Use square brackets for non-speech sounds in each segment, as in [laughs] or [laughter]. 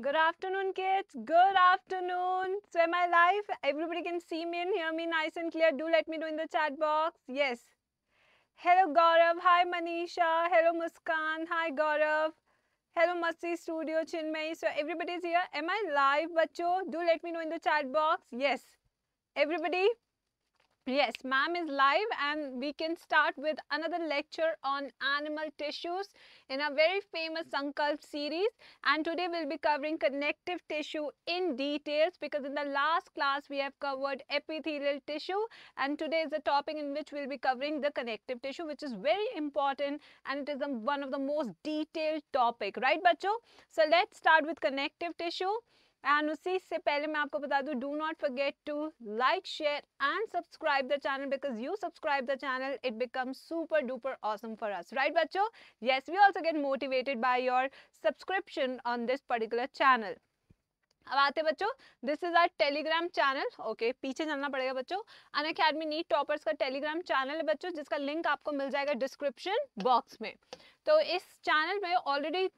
Good afternoon, kids. Good afternoon. So, am I live? Everybody can see me and hear me nice and clear. Do let me know in the chat box. Yes. Hello, Gaurav. Hi, Manisha. Hello, Muskan. Hi, Gaurav. Hello, Masi Studio, Chinmay. So, everybody's here. Am I live, bacho? Do let me know in the chat box. Yes. Everybody? Yes, ma'am is live and we can start with another lecture on animal tissues in a very famous Sankalp series. And today we'll be covering connective tissue in details because in the last class we have covered epithelial tissue and today is the topic in which we'll be covering the connective tissue which is very important and it is one of the most detailed topic, right bacho? So let's start with connective tissue. And उसी से पहले मैं आपको बता दूं do not forget to like share and subscribe the channel because you subscribe the channel it become super duper awesome for us right बच्चों yes we also get motivated by your subscription on this particular channel अब आते बच्चों this is our Telegram channel okay पीछे चलना पड़ेगा बच्चों Unacademy NEET toppers का Telegram channel है बच्चों जिसका लिंक आपको मिल जाएगा डिस्क्रिप्शन बॉक्स में तो इस चैनल में ऑलरेडी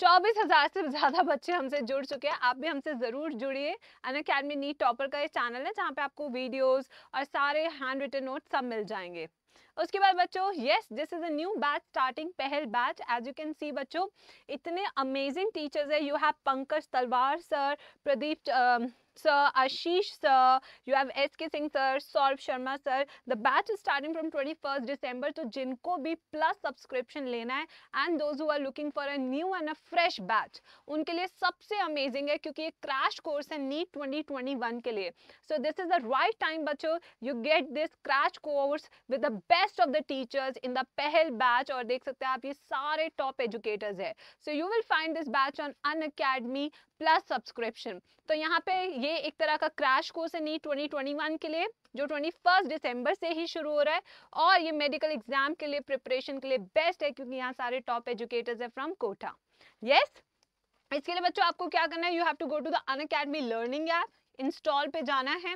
चौबीस हजार से ज्यादा बच्चे हमसे जुड़ चुके हैं आप भी हमसे जरूर जुड़िए अन अकेडमी नीट टॉपर का ये चैनल है जहाँ पे आपको वीडियोस और सारे हैंड रिटन नोट सब मिल जाएंगे उसके बाद बच्चों yes this is a new batch starting Pahal batch as you can see बच्चों इतने अमेजिंग टीचर्स है you have Pankaj Talwar sir Pradeep uh, sir, Ashish sir, you have S.K. Singh sir, Saurabh Sharma sir. The batch is starting from 21st December. तो जिनको भी plus subscription लेना है and those who are looking for a new and a fresh batch उनके लिए सबसे amazing है क्योंकि ये क्रैश कोर्स है नीट 2021 के लिए so this is the right time बच्चों you get this crash course with the best of the teachers in the Pahal batch और देख सकते हैं आप ये सारे टॉप एजुकेटर्स है so you will find this batch on Unacademy plus subscription तो यहाँ पे ये एक तरह का क्रैश कोर्स है नीट 2021 के लिए जो 21 दिसंबर से ही शुरू हो रहा है और ये मेडिकल एग्जाम के लिए प्रिपरेशन के लिए बेस्ट है क्योंकि यहाँ सारे टॉप एजुकेटर्स है फ्रॉम कोटा यस yes? इसके लिए बच्चों आपको क्या करना है you have to go to the Unacademy learning app install पे जाना है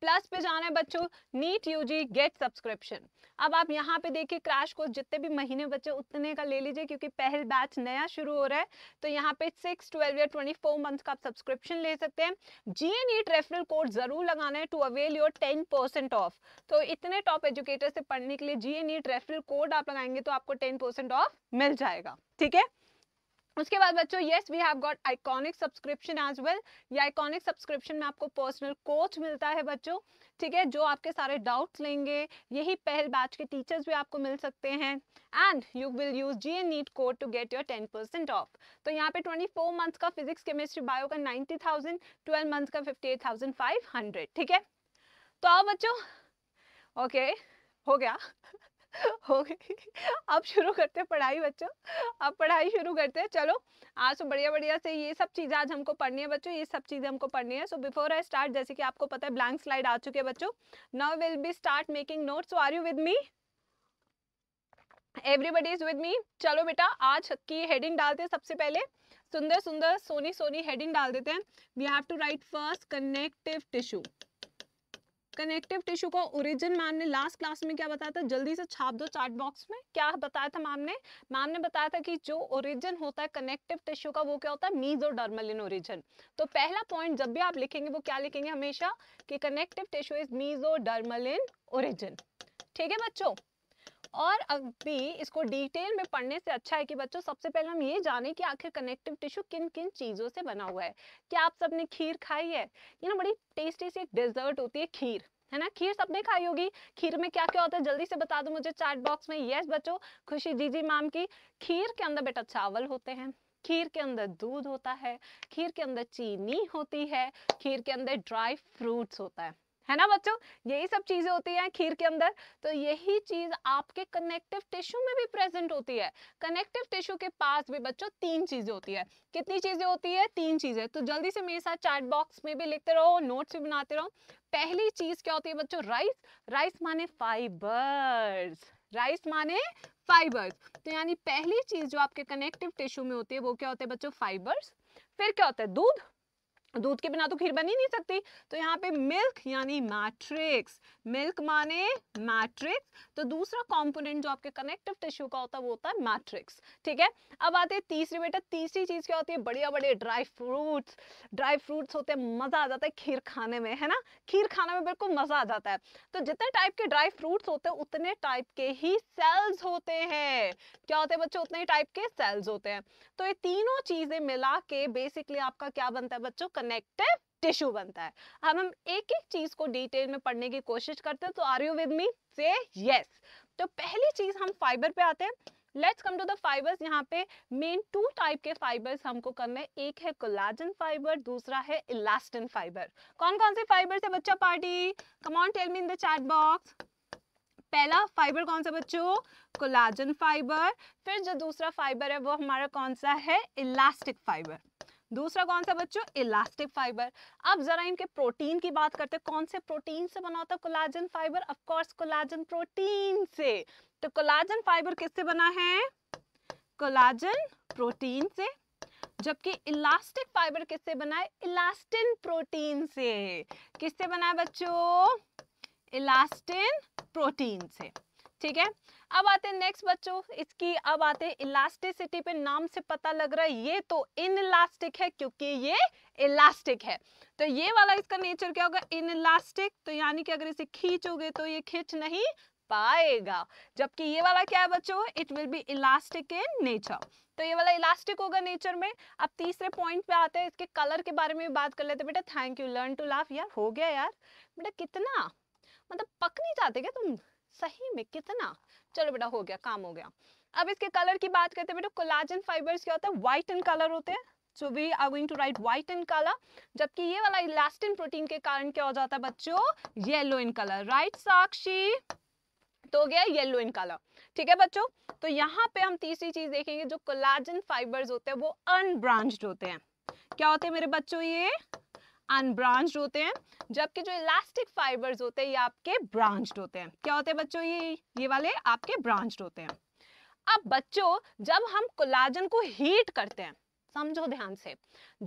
प्लस पे जाना है बच्चों नीट यूजी गेट सब्सक्रिप्शन अब आप यहाँ पे देखिए क्रैश कोर्स जितने भी महीने बच्चे उतने का ले लीजिए क्योंकि पहल बैच नया शुरू हो रहा है तो यहाँ पे सिक्स ट्वेल्व या ट्वेंटी फोर मंथ का आप सब्सक्रिप्शन ले सकते हैं जी नीट रेफरल कोड जरूर लगाना है to avail your ten percent off तो इतने टॉप एजुकेटर से पढ़ने के लिए जी नीट रेफरल कोड आप लगाएंगे तो आपको टेन परसेंट ऑफ मिल जाएगा ठीक है उसके बाद बच्चों yes we have got iconic subscription as well ये आइकॉनिक सब्सक्रिप्शन में आपको पर्सनल कोच मिलता है बच्चों ठीक है जो आपके सारे डाउट्स लेंगे यही पहल बैच के टीचर्स भी आपको मिल सकते हैं and you will use G N NEET code to get your ten percent off तो यहाँ पे ट्वेंटी फोर मंथ्स का फिजिक्स केमिस्ट्री बायो का नाइन्टी थाउजेंड ट्वेल्व मंथ्स का fifty eight thousand five hundred ठीक है तो आओ बच्चों ओके okay, हो गया हो गई अब शुरू करते हैं पढ़ाई बच्चों अब पढ़ाई शुरू करते हैं चलो आज तो बढ़िया बढ़िया से ये सब चीज़ें आज हमको पढ़नी है बच्चों ये सब चीज़ें हमको पढ़नी है सो बिफोर आई स्टार्ट जैसे कि आपको पता है ब्लैंक स्लाइड आ चुके हैं बच्चों now will be start making notes so are you with me everybody is with me चलो बेटा आज की हेडिंग डालते हैं सबसे पहले सुंदर सुंदर सोनी सोनी हेडिंग डाल देते हैं we have to write first connective tissue connective tissue का ओरिजिन मैम ने लास्ट क्लास में क्या बताया था जल्दी से छाप दो चार्ट बॉक्स में क्या बताया था मैम ने मैम ने बताया था कि जो ओरिजिन होता है कनेक्टिव टिश्यू का वो क्या होता है मीजोडर्मल इन ओरिजिन तो पहला पॉइंट जब भी आप लिखेंगे वो क्या लिखेंगे हमेशा कि कनेक्टिव टिश्यू इज और इन ओरिजिन ठीक है बच्चों और अभी इसको डिटेल में पढ़ने से अच्छा है कि बच्चों सबसे पहले हम ये जाने कि आखिर कनेक्टिव टिश्यू किन किन चीज़ों से बना हुआ है क्या आप सबने खीर खाई है ये ना बड़ी टेस्टी सी एक होती है खीर है ना खीर सबने खाई होगी खीर में क्या क्या होता है जल्दी से बता दो मुझे चैट बॉक्स में यस बच्चों खुशी जी जी मैम की खीर के अंदर बेटा चावल होते हैं खीर के अंदर दूध होता है खीर के अंदर चीनी होती है खीर के अंदर ड्राई फ्रूट्स होता है है ना बच्चों यही सब चीजें होती हैं खीर के अंदर तो यही चीज आपके कनेक्टिव टिश्यू में भी प्रेजेंट होती है कनेक्टिव टिश्यू के पास भी बच्चों तीन चीजें होती है कितनी चीजें होती है तीन चीजें तो जल्दी से मेरे साथ चैट बॉक्स में भी लिखते रहो नोट्स भी बनाते रहो पहली चीज क्या होती है बच्चों राइस राइस माने फाइबर्स राइस माने फाइबर्स तो यानी पहली चीज जो आपके कनेक्टिव टिश्यू में होती है वो क्या होते हैं बच्चों फाइबर्स फिर क्या होता है दूध दूध के बिना तो खीर बन ही नहीं सकती तो यहाँ पे मिल्क यानी मैट्रिक्स मिल्क माने मैट्रिक्स तो दूसरा कंपोनेंट जो आपके कनेक्टिव टिश्यू का होता है वो होता है मैट्रिक्स ठीक है अब आते हैं तीसरे बेटा तीसरी चीज क्या होती है बढ़िया बड़े ड्राई फ्रूट्स ड्राई फ्रूट्स होते हैं मजा आ जाता है खीर खाने में है ना खीर खाने में बिल्कुल मजा आ जाता है तो जितने टाइप के ड्राई फ्रूट्स होते हैं उतने टाइप के ही सेल्स होते हैं क्या होते हैं बच्चों उतने टाइप के सेल्स होते हैं तो ये तीनों चीजें मिला के बेसिकली आपका क्या बनता है बच्चों कनेक्टिव टिश्यू बनता है हम हम एक एक चीज को डिटेल में पढ़ने की कोशिश करते हैं तो आर यू विद मी से यस तो पहली चीज हम फाइबर पे आते हैं let's come to the fibres यहाँ पे मेन टू टाइप के फाइबर्स हमको करने एक है कोलाजन फाइबर दूसरा है इलास्टिन फाइबर कौन कौन से फाइबर्स है बच्चा party come on tell me in the chat box पहला फाइबर कौन सा बच्चों कोलाजन फाइबर फिर जो दूसरा फाइबर है वो हमारा कौन सा है इलास्टिक फाइबर दूसरा कौन सा बच्चों इलास्टिक फाइबर अब जरा इनके प्रोटीन की बात करते हैं कौन से प्रोटीन से बना होता है collagen fibre of course collagen protein से तो कोलाजन फाइबर किससे बना है कोलाजन प्रोटीन से जबकि इलास्टिक फाइबर किससे बना है इलास्टिन प्रोटीन से किससे बना है बच्चों इलास्टिन प्रोटीन से ठीक है अब आते हैं नेक्स्ट बच्चों इसकी अब आते हैं इलास्टिसिटी पे नाम से पता लग रहा है ये तो इन इलास्टिक है क्योंकि ये इलास्टिक है तो ये वाला इसका नेचर क्या होगा इन इलास्टिक तो यानी कि अगर इसे खींचोगे तो ये खींच नहीं पाएगा जबकि ये वाला क्या है बच्चों it will be elastic in nature तो ये वाला इलास्टिक होगा नेचर में अब तीसरे पॉइंट पे आते हैं इसके कलर के बारे में भी बात कर लेते बेटा thank you learn to laugh यार हो गया यार बेटा कितना मतलब पक नहीं जाते क्या तुम सही में कितना चलो बेटा हो गया काम हो गया अब इसके कलर की बात करते हैं बेटा कोलाजन फाइबर्स क्या होता है व्हाइट एंड कलर होते हैं so we are going to write white in colour जबकि ये वाला इलास्टिन प्रोटीन के कारण क्या हो जाता है बच्चों yellow in colour right Sakshi तो हो गया येलो इन कलर ठीक है बच्चों तो यहाँ पे हम तीसरी चीज देखेंगे जो कोलाजन फाइबर्स होते हैं वो अनब्रांच्ड होते हैं क्या होते हैं मेरे बच्चों ये अनब्रांच होते हैं जबकि जो इलास्टिक फाइबर्स होते हैं ये आपके ब्रांच होते हैं क्या होते हैं बच्चों ये ये वाले आपके ब्रांच होते हैं अब बच्चों जब हम कोलाजन को हीट करते हैं समझो ध्यान से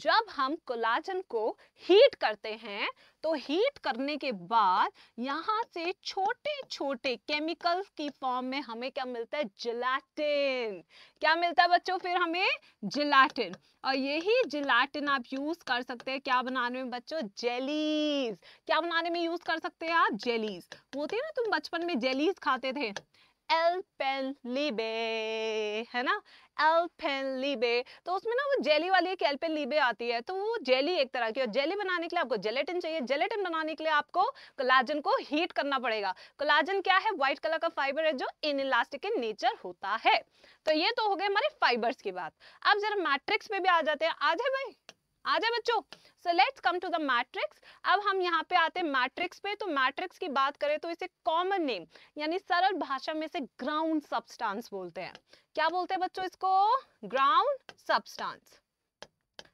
जब हम कोलाजन को हीट करते हैं तो हीट करने के बाद यहाँ से छोटे छोटे केमिकल्स की फॉर्म में हमें क्या मिलता है जिलाटिन क्या मिलता है बच्चों फिर हमें जिलाटिन और यही जिलाटिन आप यूज कर सकते हैं क्या बनाने में बच्चों जेलीज क्या बनाने में यूज कर सकते हैं आप जेलीज वो थे ना तुम बचपन में जेलीज खाते थे एल पेन लीबे है ना एल पेन लीबे तो उसमें ना वो जेली वाली एक एल पेन लीबे आती है तो वो जेली एक तरह की और जेली बनाने के लिए आपको जेलेटिन चाहिए जेलेटिन बनाने के लिए आपको कोलाजन को हीट करना पड़ेगा कोलाजन क्या है व्हाइट कलर का फाइबर है जो इन इलास्टिक इन नेचर होता है तो ये तो हो गए हमारे फाइबर्स की बात अब जरा मैट्रिक्स पे भी आ जाते हैं आ जाए भाई आजा बच्चों so let's come to the matrix अब हम यहाँ पे आते हैं मैट्रिक्स पे तो मैट्रिक्स की बात करें तो इसे कॉमन नेम यानी सरल भाषा में से ग्राउंड सब्सटेंस बोलते हैं क्या बोलते हैं बच्चों इसको ग्राउंड सब्सटेंस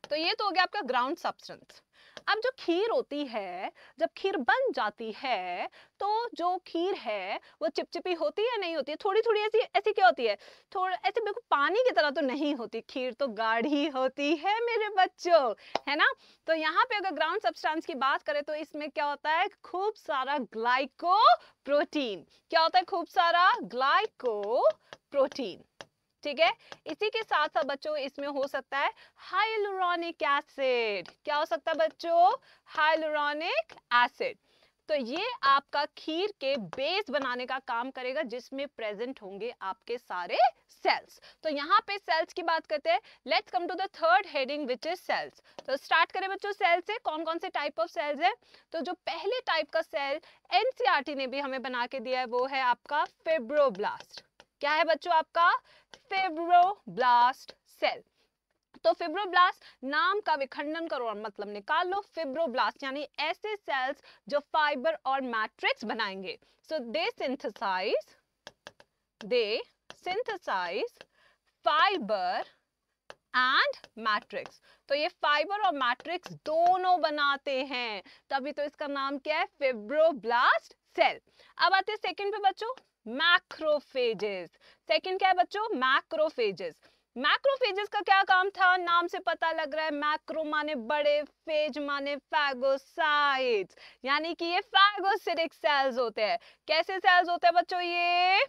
तो ये तो हो गया आपका ग्राउंड सब्सटेंस अब जो खीर होती है जब खीर बन जाती है तो जो खीर है वो चिपचिपी होती है नहीं होती है थोड़ी थोड़ी ऐसी ऐसी क्या होती है थोड़ा ऐसे बिल्कुल पानी की तरह तो नहीं होती खीर तो गाढ़ी होती है मेरे बच्चों है ना तो यहाँ पे अगर ग्राउंड सब्सटेंस की बात करें तो इसमें क्या होता है खूब सारा ग्लाइको प्रोटीन क्या होता है खूब सारा ग्लाइको प्रोटीन ठीक है इसी के साथ साथ बच्चों इसमें हो सकता है हाइलोरॉनिक एसिड क्या हो सकता है बच्चों हाइलोरॉनिक एसिड तो ये आपका खीर के बेस बनाने का काम करेगा जिसमें प्रेजेंट होंगे आपके सारे सेल्स तो यहाँ पे सेल्स की बात करते हैं let's come to the third heading which is cells तो स्टार्ट करें बच्चों सेल से कौन कौन से टाइप ऑफ सेल्स हैं तो जो पहले टाइप का सेल एनसीआरटी e ने भी हमें बना के दिया है वो है आपका फेब्रोब्लास्ट क्या है बच्चों आपका फिब्रोब्लास्ट सेल तो फिब्रोब्लास्ट नाम का विखंडन करो और मतलब निकाल लो फिब्रोब्लास्ट यानी ऐसे सेल्स जो फाइबर और मैट्रिक्स बनाएंगे so they synthesise they synthesise fibre and matrix तो ये फाइबर और मैट्रिक्स दोनों बनाते हैं तभी तो इसका नाम क्या है फिब्रोब्लास्ट सेल अब आते हैं सेकंड पे बच्चों मैक्रोफेजेस सेकंड क्या है बच्चों मैक्रोफेजेस मैक्रोफेजेस का क्या काम था नाम से पता लग रहा है मैक्रो माने बड़े फेज माने फैगोसाइट्स यानी कि ये फैगोसिटिक सेल्स होते हैं कैसे सेल्स होते हैं बच्चों ये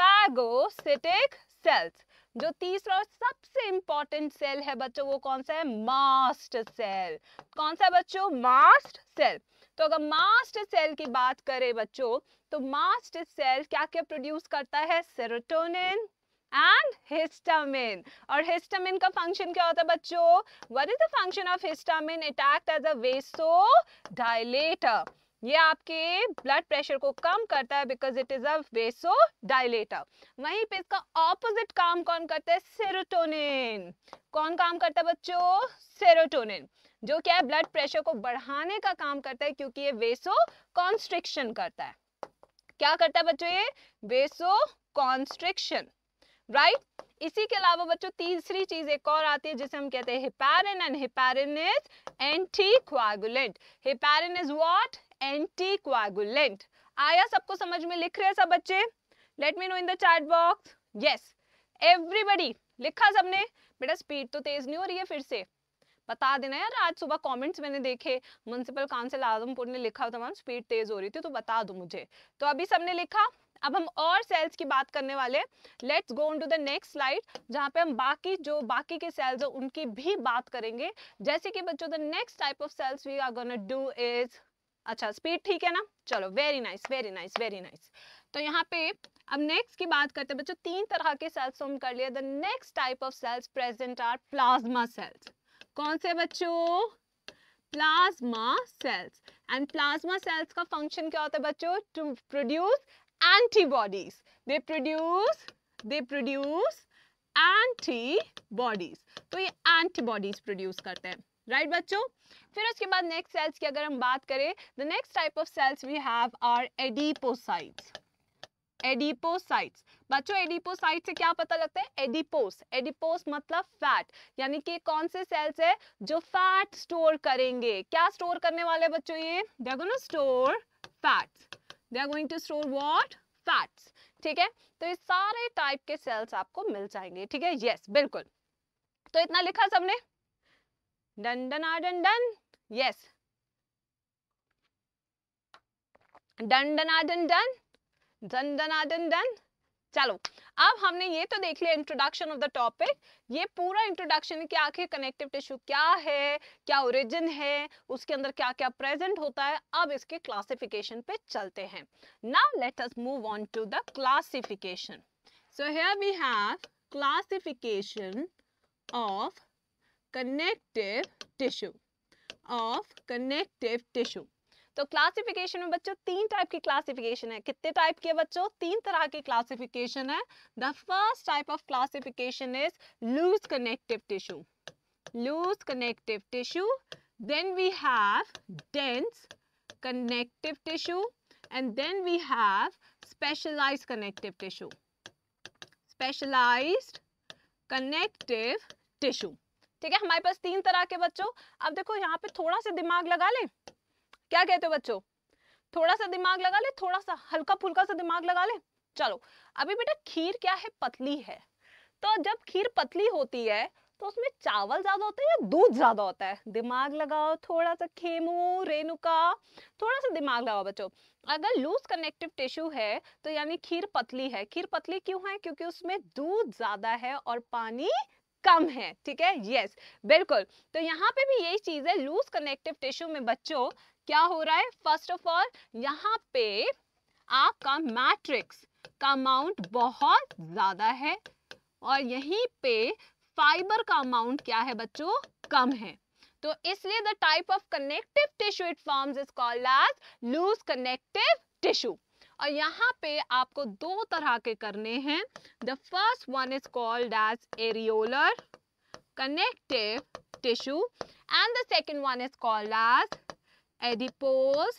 फैगोसिटिक सेल्स जो तीसरा और सबसे इंपॉर्टेंट सेल है बच्चों वो कौन सा है मास्ट सेल कौन सा बच्चों मास्ट सेल तो अगर मास्ट सेल की बात करें बच्चों तो मास्ट सेल क्या क्या प्रोड्यूस करता है सेरोटोनिन एंड हिस्टामिन और हिस्टामिन का फंक्शन क्या होता है बच्चों what is the function of histamine it act as a vasodilator ये आपके ब्लड प्रेशर को कम करता है because it is a vasodilator वहीं पे इसका ऑपोजिट काम कौन करता है सेरोटोनिन कौन काम करता है बच्चों सेरोटोनिन जो क्या है ब्लड प्रेशर को बढ़ाने का काम करता है क्योंकि ये वेसो कॉन्स्ट्रिक्शन करता है क्या करता है बच्चों ये वेसो कॉन्स्ट्रिक्शन राइट right? इसी के अलावा बच्चों तीसरी चीज एक और आती है जिसे हम कहते हैं heparin and heparin is anticoagulant heparin is what anticoagulant आया सबको समझ में लिख रहे हैं सब बच्चे let me know in the chat box yes everybody लिखा सबने बेटा स्पीड तो तेज नहीं हो रही है फिर से बता देना यार आज सुबह कमेंट्स मैंने देखे म्यूनसिपल काउंसिल आजमपुर ने लिखा तमाम स्पीड तेज हो रही थी तो बता दो मुझे तो अभी सबने लिखा अब हम और सेल्स की बात करने वाले let's go on to the next slide जहां पे हम बाकी जो बाकी के सेल्स है उनकी भी बात करेंगे जैसे कि बच्चों the next type of cells we are gonna do is अच्छा स्पीड ठीक है ना चलो very nice very nice very nice तो यहाँ पे अब नेक्स्ट की बात करते हैं बच्चों तीन तरह के सेल्स तो हम कर लिए the next type of cells present are plasma cells कौन से बच्चों plasma cells and plasma cells का फंक्शन क्या होता है बच्चों to produce antibodies they produce they produce antibodies तो ये एंटीबॉडीज प्रोड्यूस करते हैं राइट right, बच्चों फिर उसके बाद नेक्स्ट सेल्स की अगर हम बात करें the next type of cells we have are adipocytes adipocytes बच्चों एडिपोसाइट से क्या पता लगता है एडिपोस एडिपोस मतलब फैट यानी कि कौन से सेल्स है जो फैट स्टोर करेंगे क्या स्टोर करने वाले बच्चों ये they are going to store fats they are going to store what fats ठीक है तो ये सारे टाइप के सेल्स आपको मिल जाएंगे ठीक है यस बिल्कुल तो इतना लिखा सबने done done uh done done yes done done uh done done done done uh done done चलो अब हमने ये तो देख लिया इंट्रोडक्शन ऑफ द टॉपिक ये पूरा इंट्रोडक्शन कि आखिर कनेक्टिव टिश्यू क्या है क्या ओरिजिन है उसके अंदर क्या क्या प्रेजेंट होता है अब इसके क्लासिफिकेशन पे चलते हैं now let us move on to the classification so here we have classification of connective tissue of connective tissue तो क्लासिफिकेशन में बच्चों तीन टाइप की क्लासिफिकेशन है कितने टाइप की है बच्चों तीन तरह की क्लासिफिकेशन है the first type of classification is loose connective tissue loose connective tissue then we have dense connective tissue and then we have specialise connective tissue specialise connective tissue ठीक है हमारे पास तीन तरह के बच्चों अब देखो यहाँ पे थोड़ा सा दिमाग लगा ले क्या कहते हो बच्चों थोड़ा सा दिमाग लगा ले थोड़ा सा हल्का फुल्का सा दिमाग लगा ले चलो अभी बेटा खीर क्या है पतली है तो जब खीर पतली होती है तो उसमें चावल ज्यादा होता है या दूध ज्यादा होता है दिमाग लगाओ थोड़ा सा खेमू रेणुका थोड़ा सा दिमाग लगाओ बच्चों अगर लूज कनेक्टिव टिश्यू है तो यानी खीर पतली है खीर पतली क्यों है क्योंकि उसमें दूध ज्यादा है और पानी कम है ठीक है यस बिल्कुल तो यहाँ पे भी यही चीज है लूज कनेक्टिव टिश्यू में बच्चों क्या हो रहा है फर्स्ट ऑफ ऑल यहाँ पे आपका मैट्रिक्स का अमाउंट बहुत ज्यादा है और यहीं पे फाइबर का अमाउंट क्या है बच्चों कम है तो इसलिए the type of connective tissue it form is called as loose connective tissue और यहाँ पे आपको दो तरह के करने हैं the first one is called as areolar connective tissue and the second one is called as adipose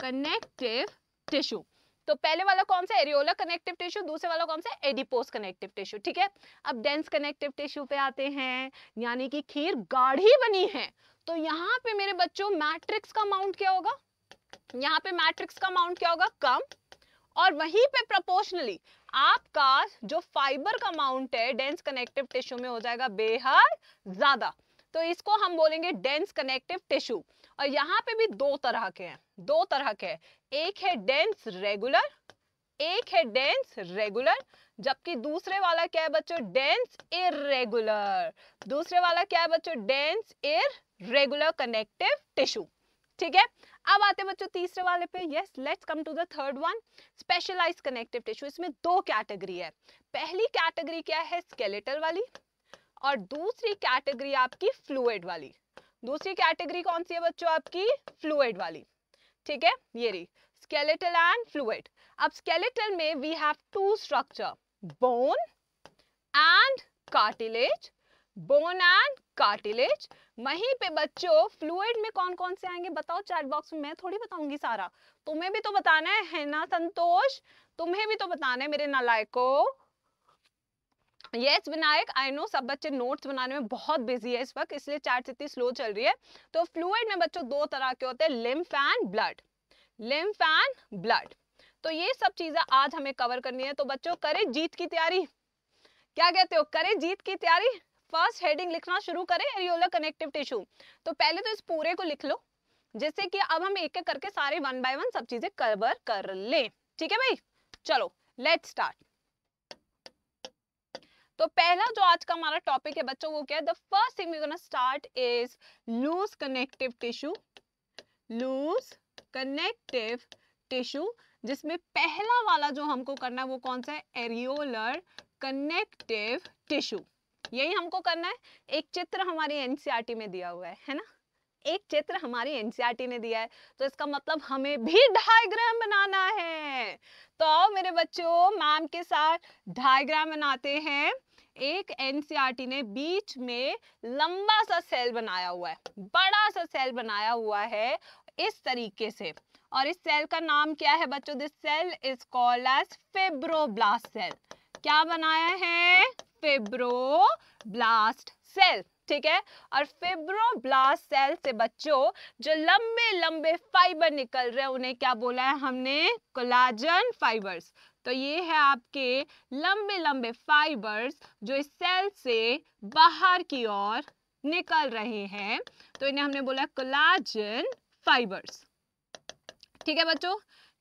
connective tissue तो पहले वाला कौन सा एरियोला कनेक्टिव टिश्यू दूसरे वाला कौन सा एडिपोज कनेक्टिव टिश्यू ठीक है अब डेंस कनेक्टिव टिश्यू पे आते हैं यानी कि खीर गाढ़ी बनी है तो यहाँ पे मेरे बच्चों मैट्रिक्स का अमाउंट क्या होगा यहाँ पे मैट्रिक्स का अमाउंट क्या होगा कम और वहीं पे प्रोपोर्शनली आपका जो फाइबर का अमाउंट है डेंस कनेक्टिव टिश्यू में हो जाएगा बेहद ज्यादा तो इसको हम बोलेंगे डेंस कनेक्टिव टिश्यू और यहाँ पे भी दो तरह के हैं दो तरह के एक है डेंस रेगुलर एक है डेंस रेगुलर जबकि दूसरे वाला क्या है बच्चों डेंस इरेगुलर दूसरे वाला क्या है बच्चों dense irregular connective tissue ठीक है अब आते हैं बच्चों तीसरे वाले पे yes let's come to the third one specialised connective tissue इसमें दो कैटेगरी है पहली कैटेगरी क्या है स्केलेटल वाली और दूसरी कैटेगरी आपकी फ्लूड वाली दूसरी कैटेगरी कौन सी है बच्चों आपकी फ्लूड वाली ठीक है ये रही स्केलेटल एंड फ्लूड अब स्केलेटल में we have two structure bone and cartilage bone and cartilage वहीं पे बच्चों फ्लूड में कौन कौन से आएंगे बताओ चैट बॉक्स में मैं थोड़ी बताऊंगी सारा तुम्हें भी तो बताना है, है ना संतोष तुम्हें भी तो बताना है मेरे नालायकों यस विनायक आई नो सब बच्चे नोट्स बनाने में बहुत बिजी है इस वक्त इसलिए चैट इतनी स्लो चल रही है तो फ्लूड में बच्चों दो तरह के होते हैं lymph and blood lymph and blood तो ये सब चीजें आज हमें कवर करनी है तो बच्चों करें जीत की तैयारी क्या कहते हो करें जीत की तैयारी फर्स्ट हेडिंग लिखना शुरू करें एरियोला कनेक्टिव टिश्यू तो पहले तो इस पूरे को लिख लो जिससे कि अब हम एक एक करके सारे वन बाय वन सब चीजें कवर कर ले ठीक है भाई चलो लेट स्टार्ट तो पहला जो आज का हमारा टॉपिक है बच्चों वो क्या है the first thing we gonna start is loose connective tissue loose connective tissue जिसमें पहला वाला जो हमको करना है वो कौन सा है एरियोलर कनेक्टिव टिश्यू यही हमको करना है एक चित्र हमारी एनसीईआरटी e में दिया हुआ है है ना एक चित्र हमारी एनसीईआरटी e ने दिया है तो इसका मतलब हमें भी डायग्राम बनाना है तो मेरे बच्चों मैम के साथ डायग्राम बनाते हैं एक एनसीआर e ने बीच में लंबा सा सेल बनाया हुआ है बड़ा सा सेल बनाया हुआ है इस तरीके से और इस सेल का नाम क्या है बच्चों this cell is call as fibroblast cell क्या बनाया है फेब्रोब्लास्ट सेल ठीक है और फेब्रोब्लास्ट सेल से बच्चों जो लंबे लंबे फाइबर निकल रहे हैं उन्हें क्या बोला है हमने कोलाजन फाइबर्स तो ये है आपके लंबे लंबे फाइबर्स जो इस सेल से बाहर की ओर निकल रहे हैं तो इन्हें हमने बोला कोलाजन फाइबर्स ठीक है बच्चों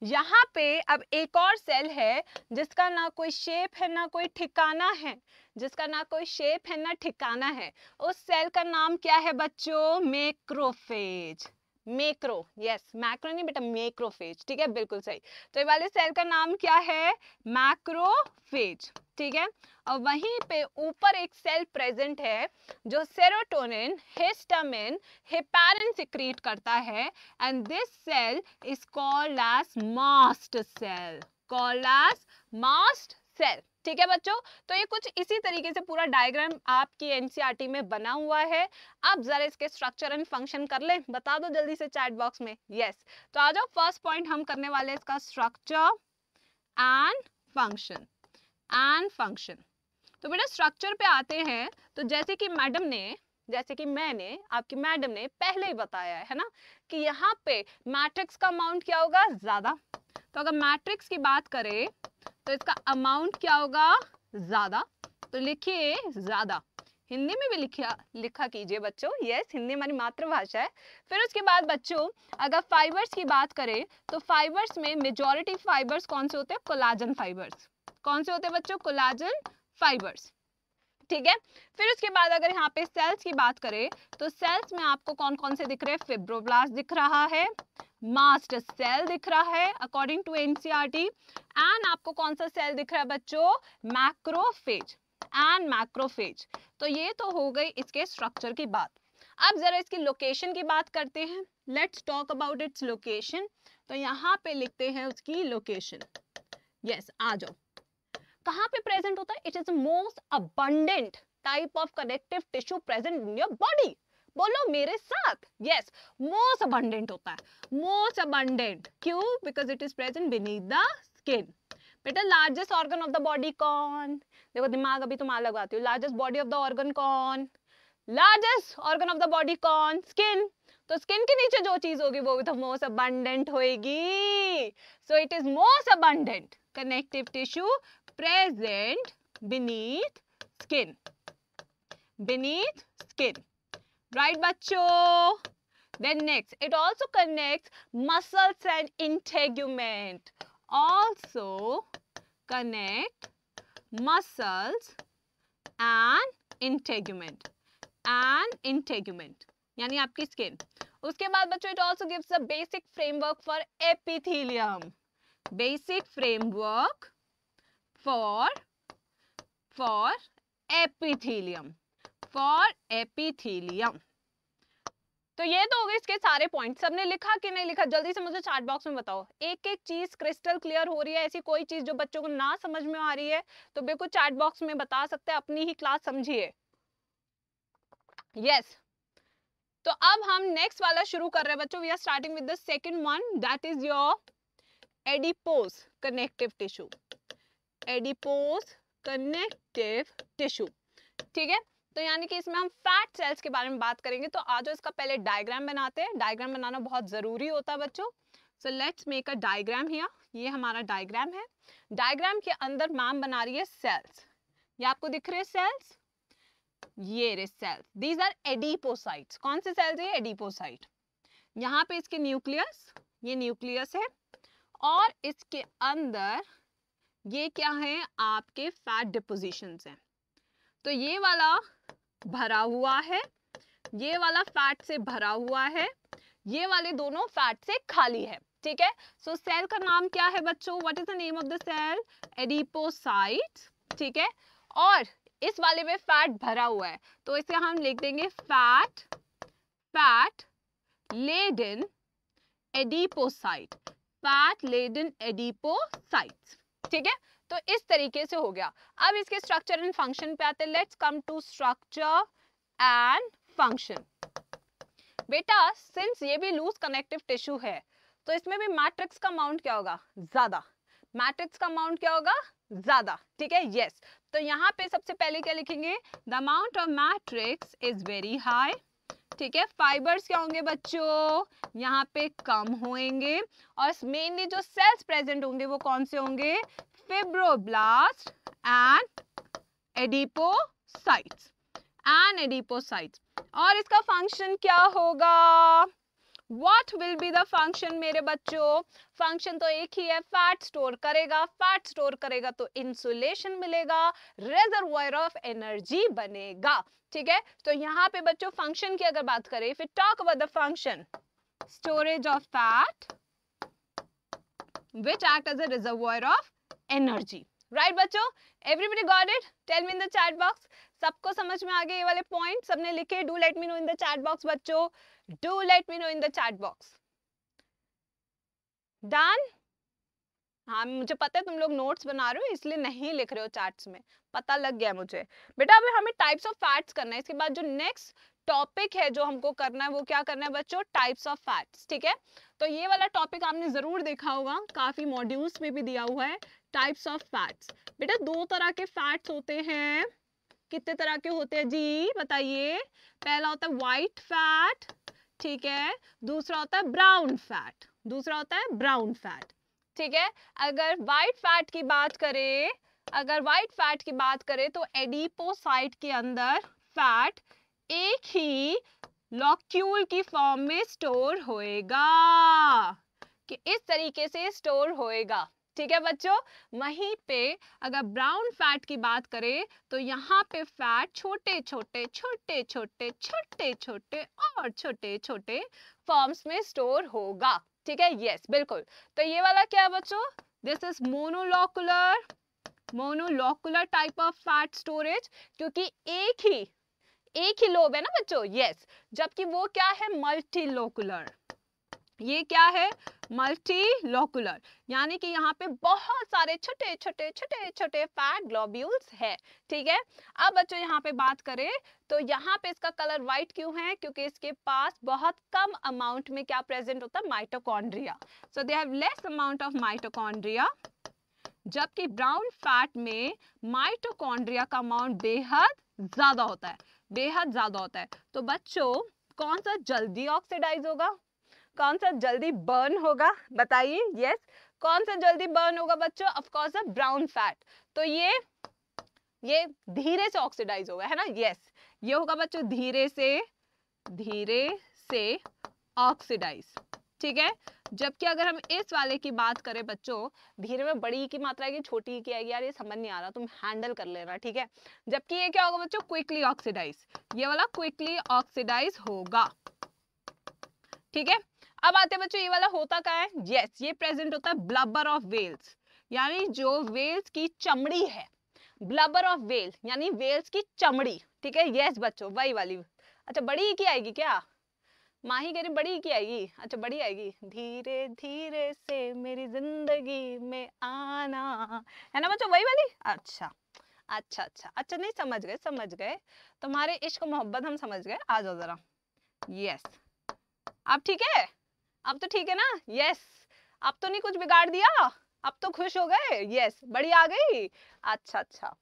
यहाँ पे अब एक और सेल है जिसका ना कोई शेप है ना कोई ठिकाना है जिसका ना कोई शेप है ना ठिकाना है उस सेल का नाम क्या है बच्चों मैक्रोफेज मैक्रो यस मैक्रो नहीं बेटा मैक्रोफेज ठीक है बिल्कुल सही तो ये वाले सेल का नाम क्या है मैक्रोफेज ठीक है और वहीं पे ऊपर एक सेल प्रेजेंट है जो सेरोटोनिन हिस्टामिन हिपैरिन सिक्रीट करता है and this cell is called as mast cell called as mast cell ठीक है बच्चों तो ये कुछ इसी तरीके से पूरा डायग्राम आपकी एनसीआरटी में बना हुआ है अब जरा इसके स्ट्रक्चर एंड फंक्शन कर ले बता दो जल्दी से चैट बॉक्स में यस yes. तो आ जाओ फर्स्ट पॉइंट हम करने वाले इसका structure and function and function तो बेटा स्ट्रक्चर पे आते हैं तो जैसे कि मैडम ने जैसे कि मैंने आपकी मैडम ने पहले ही बताया है ना कि यहाँ पे मैट्रिक्स का अमाउंट क्या होगा ज्यादा तो अगर मैट्रिक्स की बात करें तो इसका अमाउंट क्या होगा ज्यादा तो लिखिए ज्यादा हिंदी में भी लिखा लिखा कीजिए बच्चों यस हिंदी हमारी मातृभाषा है फिर उसके बाद बच्चों अगर फाइबर्स की बात करें तो फाइबर्स में मेजॉरिटी फाइबर्स कौन से होते हैं कोलाजन फाइबर्स कौन से होते हैं बच्चों कोलाजन फाइबर्स ठीक है फिर उसके बाद अगर यहाँ पे सेल्स की बात करें तो सेल्स में आपको कौन कौन से दिख रहे हैं फिब्रोब्लास्ट दिख रहा है मास्टर सेल दिख रहा है अकॉर्डिंग टू एनसीआरटी एंड आपको कौन सा सेल दिख रहा है बच्चों मैक्रोफेज एंड मैक्रोफेज तो ये तो हो गई इसके स्ट्रक्चर की बात अब जरा इसकी लोकेशन की बात करते हैं let's talk about its location तो यहाँ पे लिखते हैं उसकी लोकेशन यस yes, आ जाओ कहाँ पे प्रेजेंट होता है it is most abundant type of connective tissue present in your body बोलो मेरे साथ यस मोस्ट अबंडेंट होता है मोस्ट अबंडेंट क्यों because it is present beneath the skin बेटा largest organ of the body कौन देखो दिमाग अभी तुम लगाती हो largest body of the organ कौन largest organ of the body कौन स्किन तो स्किन के नीचे जो चीज होगी वो भी तो मोस्ट अबंडेंट होगी so it is most abundant connective tissue present beneath skin beneath skin right bacho then next it also connects muscles and integument also connect muscles and integument and integument yani aapki skin uske baad bacho it also gives a basic framework for epithelium basic framework for for epithelium for epithelium तो ये तो हो गए इसके सारे point सबने लिखा कि नहीं लिखा जल्दी से मुझे चार्ट बॉक्स में बताओ एक एक चीज क्रिस्टल क्लियर हो रही है ऐसी कोई चीज जो बच्चों को ना समझ में आ रही है तो बिल्कुल चार्ट बॉक्स में बता सकते हैं अपनी ही क्लास समझिए यस तो अब हम नेक्स्ट वाला शुरू कर रहे हैं बच्चों we are starting with the second one that is your adipose connective tissue adipose connective tissue ठीक है तो यानी कि इसमें हम फैट सेल्स के बारे में बात करेंगे तो आज इसका पहले डायग्राम बनाते हैं डायग्राम बनाना बहुत ज़रूरी होता है बच्चों so let's make a diagram here ये हमारा डायग्राम है डायग्राम के अंदर मैम बना रही है सेल्स ये आपको दिख रहे सेल्स ये रे सेल्स दीज आर एडिपोसाइट्स कौन से सेल्स है एडिपोसाइट यहाँ पे इसके न्यूक्लियस ये न्यूक्लियस है और इसके अंदर ये क्या है आपके फैट डिपोजिशन है तो ये वाला भरा हुआ है ये वाला फैट से भरा हुआ है ये वाले दोनों फैट से खाली है ठीक है सो so, सेल का नाम क्या है बच्चों what is the name of the cell adipocyte ठीक है और इस वाले में फैट भरा हुआ है तो इसे हम लिख देंगे fat fat laden adipocyte fat laden adipocyte ठीक है तो इस तरीके से हो गया अब इसके स्ट्रक्चर एंड फंक्शन पे आते let's come to structure and function बेटा सिंस ये भी लूज कनेक्टिव टिश्यू है तो इसमें भी मैट्रिक्स का अमाउंट क्या होगा ज्यादा मैट्रिक्स का अमाउंट क्या होगा ज्यादा ठीक है यस तो यहाँ पे सबसे पहले क्या लिखेंगे the amount of matrix is very high ठीक है फाइबर्स क्या होंगे बच्चों यहाँ पे कम होंगे और मेनली जो सेल्स प्रेजेंट होंगे वो कौन से होंगे fibroblast and adipocytes and adipocytes और इसका फंक्शन क्या होगा what will be the function मेरे बच्चों फंक्शन तो एक ही है फैट स्टोर करेगा फैट स्टोर करेगा तो इंसुलेशन मिलेगा रेजरवॉयर ऑफ एनर्जी बनेगा ठीक है तो यहाँ पे बच्चों फंक्शन की अगर बात करें फिर टॉक अब the function storage of fat which act as a reservoir of energy right बच्चो बच्चों everybody got it tell me in the chat box सबको समझ में आ गए ये वाले पॉइंट सबने लिखे do let me know in the chat box बच्चों do let me know in the chat box done हाँ मुझे पता है तुम लोग नोट्स बना रहे हो इसलिए नहीं लिख रहे हो चार्ट्स में पता लग गया मुझे बेटा अब हमें टाइप्स ऑफ फैट्स करना है इसके बाद जो नेक्स्ट टॉपिक है जो हमको करना है वो क्या करना है बच्चों टाइप्स ऑफ फैट्स ठीक है तो ये वाला टॉपिक आपने जरूर देखा होगा काफी मॉड्यूल्स में भी दिया हुआ है टाइप्स ऑफ फैट्स बेटा दो तरह के फैट्स होते हैं कितने तरह के होते हैं जी बताइए पहला होता है व्हाइट फैट ठीक है दूसरा होता है ब्राउन फैट दूसरा होता है ब्राउन फैट ठीक है अगर वाइट फैट की बात करें अगर वाइट फैट की बात करें तो एडिपोसाइट के अंदर फैट एक ही लॉक्यूल की फॉर्म में स्टोर होएगा कि इस तरीके से स्टोर होएगा ठीक है बच्चों वहीं पे अगर ब्राउन फैट की बात करें तो यहाँ पे फैट छोटे छोटे छोटे छोटे छोटे छोटे और छोटे छोटे फॉर्म्स में स्टोर होगा ठीक है यस बिल्कुल तो ये वाला क्या है बच्चों this is monolocular monolocular type of fat storage क्योंकि एक ही एक ही लोब है ना बच्चों यस जबकि वो क्या है मल्टीलोकुलर ये क्या है मल्टीलोकुलर यानी कि यहाँ पे बहुत सारे छोटे छोटे छोटे छोटे फैट ग्लोब्यूल्स है ठीक है अब बच्चों यहाँ पे बात करें तो यहाँ पे इसका कलर व्हाइट क्यों है क्योंकि इसके पास बहुत कम अमाउंट में क्या प्रेजेंट होता है mitochondria so they have less amount of mitochondria जबकि ब्राउन फैट में माइटोकॉन्ड्रिया का अमाउंट बेहद ज्यादा होता है बेहद ज्यादा होता है तो बच्चों कौन सा जल्दी ऑक्सीडाइज होगा कौन सा जल्दी बर्न होगा बताइए यस कौन सा जल्दी बर्न होगा बच्चों of course a brown fat तो ये ये धीरे से ऑक्सीडाइज होगा है ना यस yes. ये होगा बच्चों धीरे से धीरे से ऑक्सीडाइज ठीक है जबकि अगर हम इस वाले की बात करें बच्चों धीरे में बड़ी की मात्रा आएगी छोटी की आएगी यार ये समझ नहीं आ रहा तुम हैंडल कर लेना ठीक है जबकि ये क्या होगा बच्चों क्विकली ऑक्सीडाइज ये वाला क्विकली ऑक्सीडाइज होगा ठीक है अब आते हैं बच्चों ये वाला होता क्या है यस yes, ये प्रेजेंट होता है ब्लबर ऑफ वेल्स यानी जो वेल्स की चमड़ी है ब्लबर ऑफ वेल यानी वेल्स की चमड़ी ठीक है यस बच्चों वही वाली अच्छा बड़ी की आएगी क्या माही कह रही बड़ी की आएगी अच्छा बड़ी आएगी धीरे धीरे से मेरी जिंदगी में आना है ना बच्चों वही वाली अच्छा अच्छा अच्छा अच्छा नहीं समझ गए समझ गए तुम्हारे इश्क मोहब्बत हम समझ गए आ जाओ जरा यस आप ठीक है अब तो ठीक है ना यस अब तो नहीं कुछ बिगाड़ दिया अब तो खुश हो गए यस बड़ी आ गई अच्छा अच्छा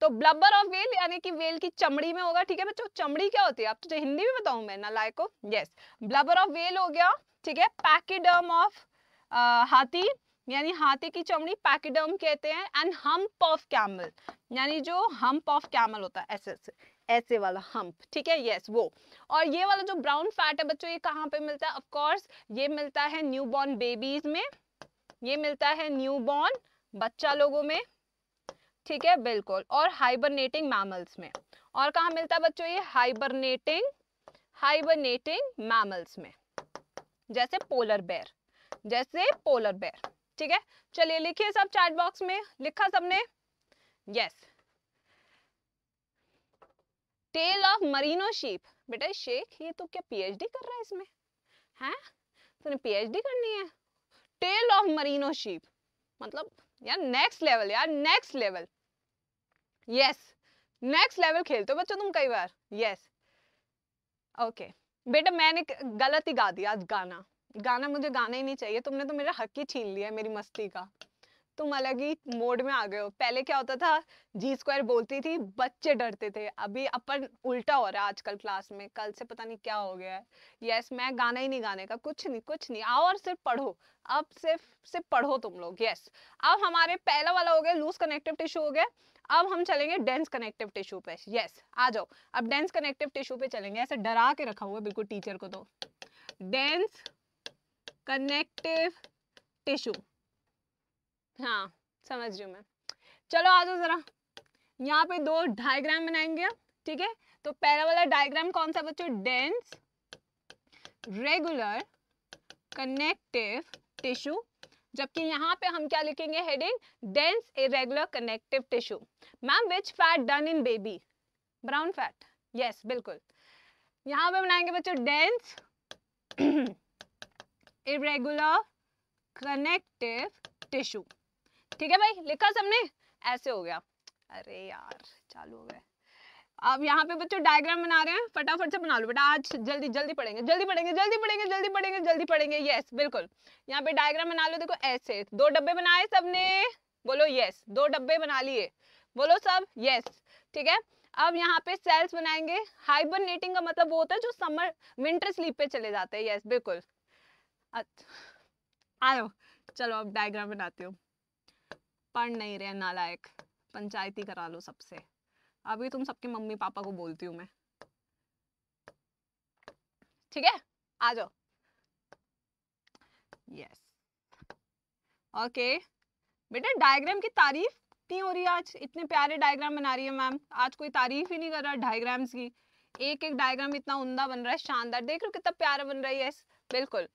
तो ब्लबर ऑफ वेल यानी कि वेल की चमड़ी में होगा ठीक है बच्चों चमड़ी क्या होती है आप तो हिंदी में बताऊं मैं ना लायको यस ब्लबर ऑफ वेल हो गया ठीक है पैकिडर्म ऑफ हाथी यानी हाथी की चमड़ी पैकिडर्म कहते हैं एंड हम्प ऑफ कैमल यानी जो हम्प ऑफ कैमल होता है ऐसे ऐसे ऐसे वाला हम्प ठीक है यस yes, वो और ये वाला जो ब्राउन फैट है बच्चों ये कहाँ पे मिलता है ऑफकोर्स ये मिलता है न्यू बॉर्न बेबीज में ये मिलता है न्यू बॉर्न बच्चा लोगों में ठीक है बिल्कुल और हाइबरनेटिंग मैमल्स में और कहा मिलता है बच्चों ये हाइबरनेटिंग हाइबरनेटिंग मैमल्स में जैसे पोलर बेर जैसे पोलर बेर ठीक है चलिए लिखिए सब चैट बॉक्स में लिखा सबने yes yes. Tail of merino sheep बेटा शेख ये तो क्या पीएचडी कर रहा है इसमें हैं तूने पीएचडी करनी है टेल ऑफ मरीनो शीप मतलब यार नेक्स्ट लेवल यार next level yes next level खेलते हो बच्चों तुम कई बार यस ओके बेटा मैंने गलत ही गा दिया आज गाना गाना मुझे गाना ही नहीं चाहिए तुमने तो मेरा हक ही छीन लिया मेरी मस्ती का तुम अलग ही मोड में आ गए हो पहले क्या होता था जी स्क्वायर बोलती थी बच्चे डरते थे अभी अपन उल्टा हो रहा है आजकल क्लास में कल से पता नहीं क्या हो गया है यस मैं गाना ही नहीं गाने का कुछ नहीं कुछ नहीं आओ और सिर्फ पढ़ो अब सिर्फ सिर्फ पढ़ो तुम लोग यस अब हमारे पहला वाला हो गया लूज कनेक्टिव टिश्यू हो गया अब हम चलेंगे डेंस कनेक्टिव टिश्यू पे यस आ जाओ अब डेंस कनेक्टिव टिश्यू पे चलेंगे ऐसे डरा के रखा हुआ बिल्कुल टीचर को तो डेंस कनेक्टिव टिश्यू हाँ समझ रही हूँ मैं चलो आ जाओ ज़रा यहाँ पे दो डायग्राम बनाएंगे ठीक है तो पहला वाला डायग्राम कौन सा बच्चों डेंस रेगुलर कनेक्टिव टिश्यू जबकि यहाँ पे हम क्या लिखेंगे heading dense irregular connective tissue ma'am which fat done in baby brown fat yes बिल्कुल यहाँ पे बनाएंगे बच्चों डेंस इरेगुलर कनेक्टिव टिश्यू ठीक है भाई लिखा सबने ऐसे हो गया अरे यार चालू हो गया अब यहाँ पे बच्चों डायग्राम बना रहे हैं फटाफट से बना लो बेटा आज जल्दी जल्दी पढ़ेंगे जल्दी पढ़ेंगे जल्दी पढ़ेंगे जल्दी पढ़ेंगे जल्दी पढ़ेंगे यस बिल्कुल यहाँ पे डायग्राम बना लो देखो ऐसे दो डब्बे बनाए सबने बोलो यस दो डब्बे बना लिए बोलो सब यस ठीक है अब यहाँ पे सेल्स बनाएंगे हाइबरनेटिंग का मतलब वो होता है जो समर विंटर स्लीप पे चले जाते हैं यस बिल्कुल आयो चलो अब डायग्राम बनाती हूँ पढ़ नहीं रहे नालायक पंचायती करा लो सबसे अभी तुम सबके मम्मी पापा को बोलती हूँ मैं ठीक है आ जाओ यस ओके बेटा डायग्राम की तारीफ कितनी हो रही है आज इतने प्यारे डायग्राम बना रही है मैम आज कोई तारीफ ही नहीं कर रहा डायग्राम्स की एक एक डायग्राम इतना उमदा बन रहा है शानदार देख रहे हो कितना प्यारा बन रही है बिल्कुल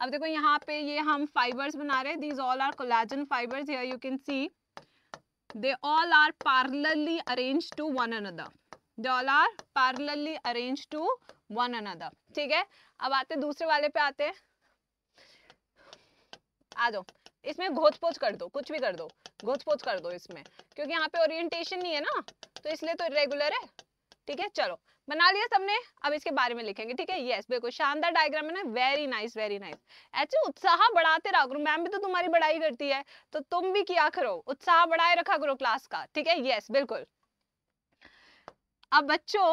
अब देखो यहाँ पे ये हम फाइबर्स बना रहे हैं these all are collagen fibres you can see they all are parallelly arranged to one another they all are parallelly arranged to one another ठीक है अब आते दूसरे वाले पे आते आ जाओ इसमें घोचपोच कर दो कुछ भी कर दो घोचपोच कर दो इसमें क्योंकि यहाँ पे ओरिएंटेशन नहीं है ना तो इसलिए तो इरेगुलर है ठीक है चलो बना लिया सबने अब इसके बारे में लिखेंगे ठीक है यस बिल्कुल शानदार डायग्राम है ना वेरी नाइस वेरी नाइस ऐसे उत्साह बढ़ाते रहा करो मैम भी तो तुम्हारी बढ़ाई करती है तो तुम भी क्या करो उत्साह बढ़ाए रखा करो क्लास का ठीक है यस बिल्कुल अब बच्चों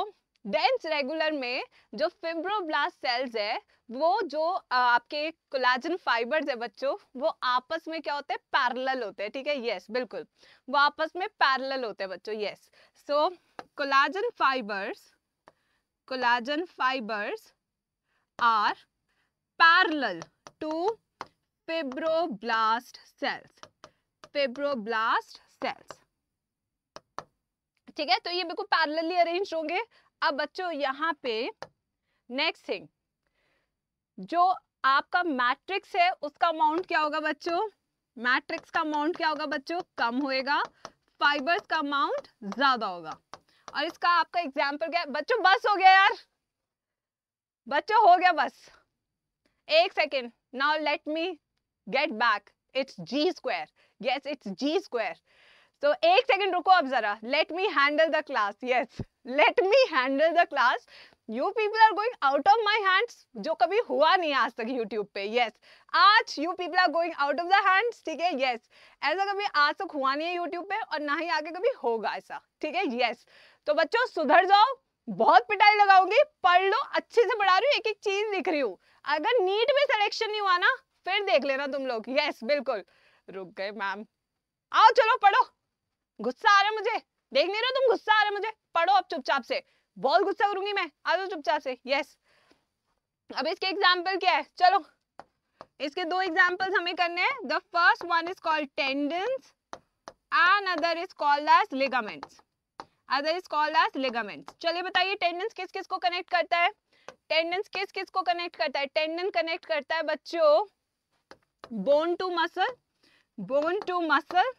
डेंस रेगुलर में जो फिब्रोब्लास्ट सेल्स है वो जो आपके कोलाजन फाइबर्स है बच्चों वो आपस में क्या होते हैं पैरेलल होते हैं ठीक है यस बिल्कुल वो आपस में पैरेलल होते हैं बच्चों yes so collagen fibres collagen fibers are parallel to fibroblast cells fibroblast cells ठीक है तो ये बिल्कुल पैरेलली अरेंज होंगे अब बच्चों यहाँ पे नेक्स्ट थिंग जो आपका मैट्रिक्स है उसका अमाउंट क्या होगा बच्चों मैट्रिक्स का अमाउंट क्या होगा बच्चों कम होएगा फाइबर्स का अमाउंट ज्यादा होगा और इसका आपका एग्जाम्पल क्या बच्चों बस हो गया यार बच्चों हो गया बस एक second now let me get back it's G square yes it's G square तो एक सेकेंड रुको अब जरा let me handle the class yes let me handle the class you people are going out of my hands जो कभी हुआ नहीं आज तक यूट्यूब पे यस yes. आज you people are going out of the hands ठीक है यस ऐसा कभी आज तक हुआ नहीं है यूट्यूब पे और ना ही आगे कभी होगा ऐसा ठीक है यस तो बच्चों सुधर जाओ बहुत पिटाई लगाओगे पढ़ लो अच्छे से पढ़ा रही हूँ एक एक चीज लिख रही हूँ अगर नीट में सिलेक्शन नहीं हुआ ना फिर देख लेना तुम लोग यस बिल्कुल रुक गए मैम आओ चलो पढ़ो गुस्सा आ रहा है मुझे देख नहीं रहे तुम गुस्सा आ रहे मुझे पढ़ो अब चुपचाप से बहुत गुस्सा करूंगी मैं आ जाओ चुपचाप से यस अब इसके एग्जाम्पल क्या है चलो इसके दो एग्जाम्पल हमें करने हैं the first one is called tendon and other is called as ligaments other is called as ligament चलिए बताइए टेंडन किस किस को कनेक्ट करता है टेंडन किस किस को कनेक्ट करता है टेंडन कनेक्ट करता है बच्चों bone to muscle bone to muscle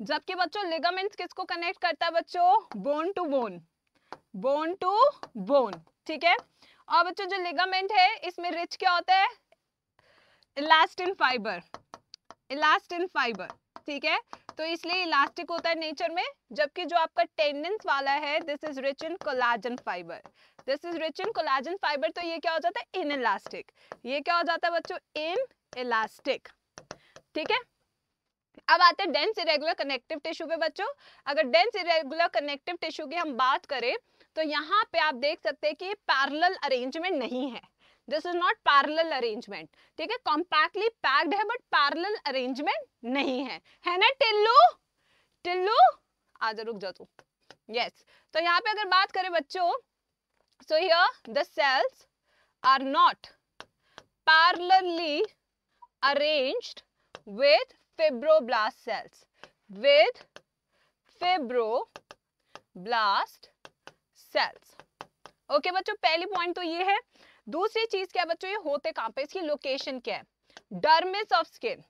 जबकि बच्चों लिगामेंट्स किसको कनेक्ट करता है बच्चों bone to bone bone to bone ठीक है और बच्चों जो लिगामेंट है इसमें रिच क्या होता है इलास्टिन फाइबर इलास्टिन फाइबर ठीक है तो इसलिए इलास्टिक होता है नेचर में जबकि जो आपका टेंडेंस वाला है this is rich in collagen fibre this is rich in collagen fibre तो ये क्या हो जाता है इन इलास्टिक ये क्या हो जाता है बच्चों इन इलास्टिक ठीक है अब आते हैं डेंस इरेगुलर कनेक्टिव टिश्यू पे बच्चों अगर डेंस इरेगुलर कनेक्टिव टिश्यू की हम बात करें तो यहाँ पे आप देख सकते हैं कि पैरेलल अरेंजमेंट नहीं है this is not parallel arrangement ठीक है कॉम्पैक्टली पैक्ड है बट पैरल अरेंजमेंट नहीं है है ना टिल्लू टिल्लू आज रुक जा तू यस तो यहाँ पे अगर बात करें बच्चों so here the cells are not parallelly with with cells with with blast cells okay बच्चों पहली पॉइंट तो ये है दूसरी चीज क्या बच्चों ये होते कहां पे इसकी लोकेशन क्या है dermis of skin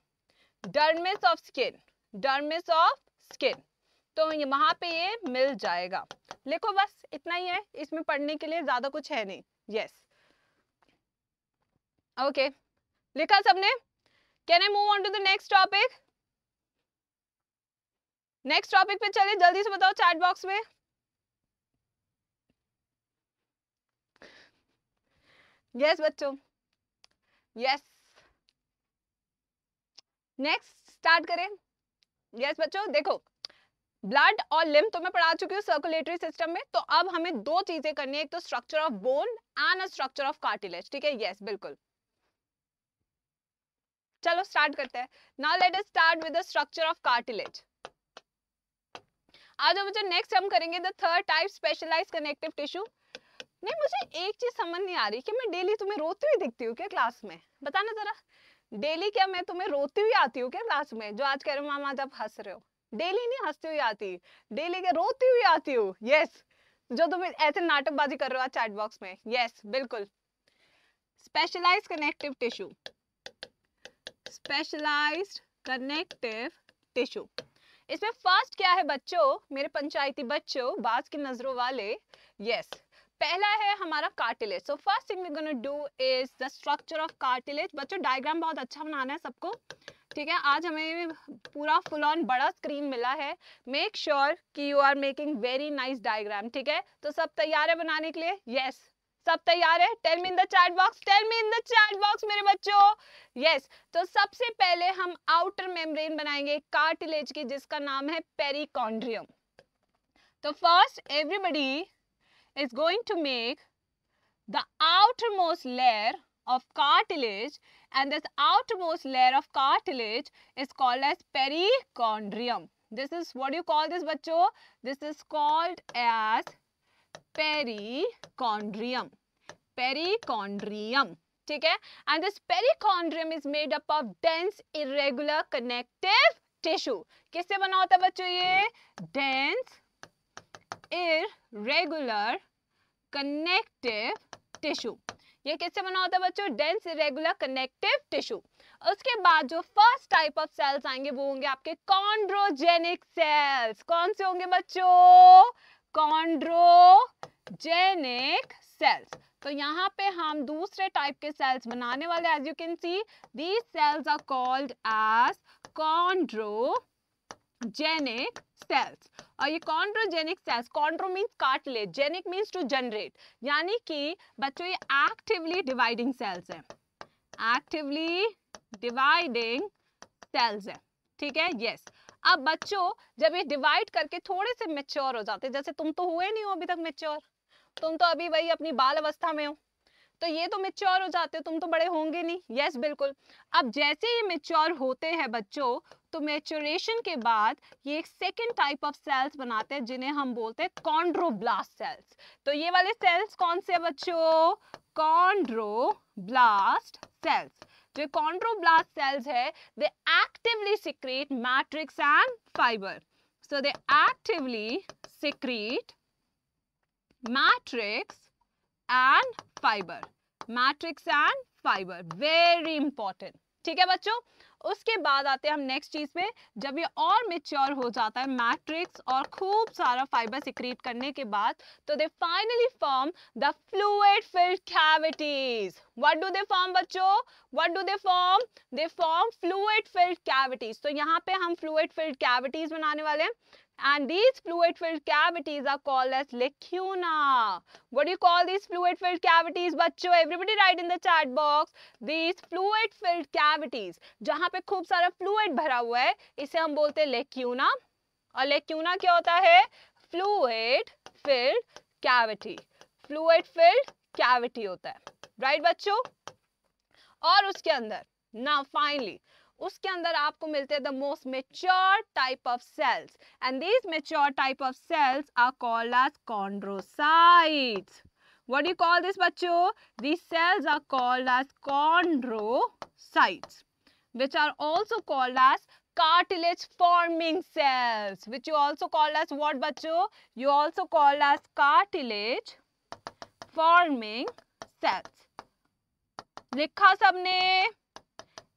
dermis of skin dermis of skin तो वहां पे ये मिल जाएगा लिखो बस इतना ही है इसमें पढ़ने के लिए ज्यादा कुछ है नहीं यस ओके okay. लिखा सबने can I move on to the next topic next topic पे चलिए जल्दी से बताओ चैट बॉक्स में यस बच्चों यस नेक्स्ट स्टार्ट करें यस बच्चों देखो ब्लड और लिम तो मैं पढ़ा चुकी हूँ सर्कुलेटरी सिस्टम में तो अब हमें दो चीजें करनी है एक तो structure of bone and structure of cartilage ठीक है यस बिल्कुल चलो स्टार्ट करते हैं now let us start with the structure of cartilage आज बच्चों नेक्स्ट हम करेंगे the third type specialised connective tissue नहीं मुझे एक चीज समझ नहीं आ रही कि मैं डेली तुम्हें रोती हुई दिखती हूँ क्या क्लास में बताना जरा डेली क्या मैं तुम्हें रोती हुई आती हूँ क्या क्लास में जो आज कह रहे हो मामा जब हंस रहे हो डेली नहीं हंसती हुई आती डेली क्या रोती हुई आती हूँ यस जो तुम ऐसे नाटकबाजी कर रहे हो चैट बॉक्स में यस बिल्कुल specialise connective tissue specialise connective tissue इसमें फर्स्ट क्या है बच्चों मेरे पंचायती बच्चों बाज की नजरों वाले यस yes. पहला है हमारा cartilage so first thing we gonna do is the structure of cartilage बच्चों डायग्राम बहुत अच्छा बनाना है सबको ठीक है आज हमें पूरा फुल ऑन बड़ा स्क्रीन मिला है मेक श्योर कि you are making very nice diagram ठीक है तो सब तैयार है बनाने के लिए यस yes. सब तैयार है tell me in the chat box tell me in the chat box मेरे बच्चों यस yes. तो सबसे पहले हम आउटर मेम्ब्रेन बनाएंगे कार्टिलेज की जिसका नाम है पेरिकॉन्ड्रियम तो first everybody is going to make the outermost layer of cartilage and this outermost layer of cartilage is called as perichondrium. This is what you call this bacho? This is called as perichondrium. Perichondrium. okay? and this perichondrium is made up of dense irregular connective tissue. Kisse बना होता है बच्चों dense irregular connective tissue ये किससे बना होता है बच्चों डेंस इरेगुलर कनेक्टिव टिश्यू उसके बाद जो फर्स्ट टाइप ऑफ सेल्स आएंगे वो होंगे आपके कॉन्ड्रोजेनिक सेल्स कौन से होंगे बच्चों कॉन्ड्रोजेनिक सेल्स तो यहाँ पे हम दूसरे टाइप के सेल्स बनाने वाले as you can see these cells are called as chondrogenic cells और ये कॉन्ड्रोजेनिक सेल्स कॉन्ड्रो मीन्स काट ले जेनिक मीन्स टू जनरेट यानी कि बच्चों ये एक्टिवली डिवाइडिंग सेल्स है एक्टिवली डिवाइडिंग सेल्स है ठीक है यस अब बच्चों जब ये डिवाइड करके थोड़े से मेच्योर हो जाते हैं जैसे तुम तो हुए नहीं हो अभी तक मेच्योर तुम तो अभी वही अपनी बाल अवस्था में हो तो ये तो मेच्योर हो जाते हो तुम तो बड़े होंगे नहीं यस yes, बिल्कुल अब जैसे ये मेच्योर होते हैं बच्चों तो मेच्योरेशन के बाद ये एक सेकेंड टाइप ऑफ सेल्स बनाते हैं जिन्हें हम बोलते हैं कॉन्ड्रोब्लास्ट सेल्स तो ये वाले सेल्स कौन से बच्चों कॉन्ड्रोब्लास्ट सेल्स जो कॉन्ड्रोब्लास्ट सेल्स है they actively secrete matrix and fibre so they actively secrete matrix and fibre matrix and fibre very important ठीक है बच्चों उसके बाद आते हैं हम नेक्स्ट चीज पे जब ये और मेच्योर हो जाता है मैट्रिक्स और खूब सारा फाइबर सिक्रीट करने के बाद तो they finally form the fluid filled cavities what do they form बच्चों what do they form they form fluid filled cavities तो यहाँ पे हम फ्लूड फिल्ड कैविटीज बनाने वाले हैं and these fluid filled cavities are called as lacuna what do you call these fluid filled cavities bachcho everybody write in the chat box these fluid filled cavities jahan pe khub sara fluid bhara hua hai ise hum bolte hain lacuna aur lacuna kya hota hai fluid filled cavity fluid filled cavity hota hai right bachcho aur uske andar now finally उसके अंदर आपको मिलते हैं the most mature type of cells and these mature type of cells are called as chondrocyte what you call this बच्चो these cells are called as chondrocyte which are also called as cartilage forming cells which you also call as what bachcho you also call as cartilage forming cells likha sabne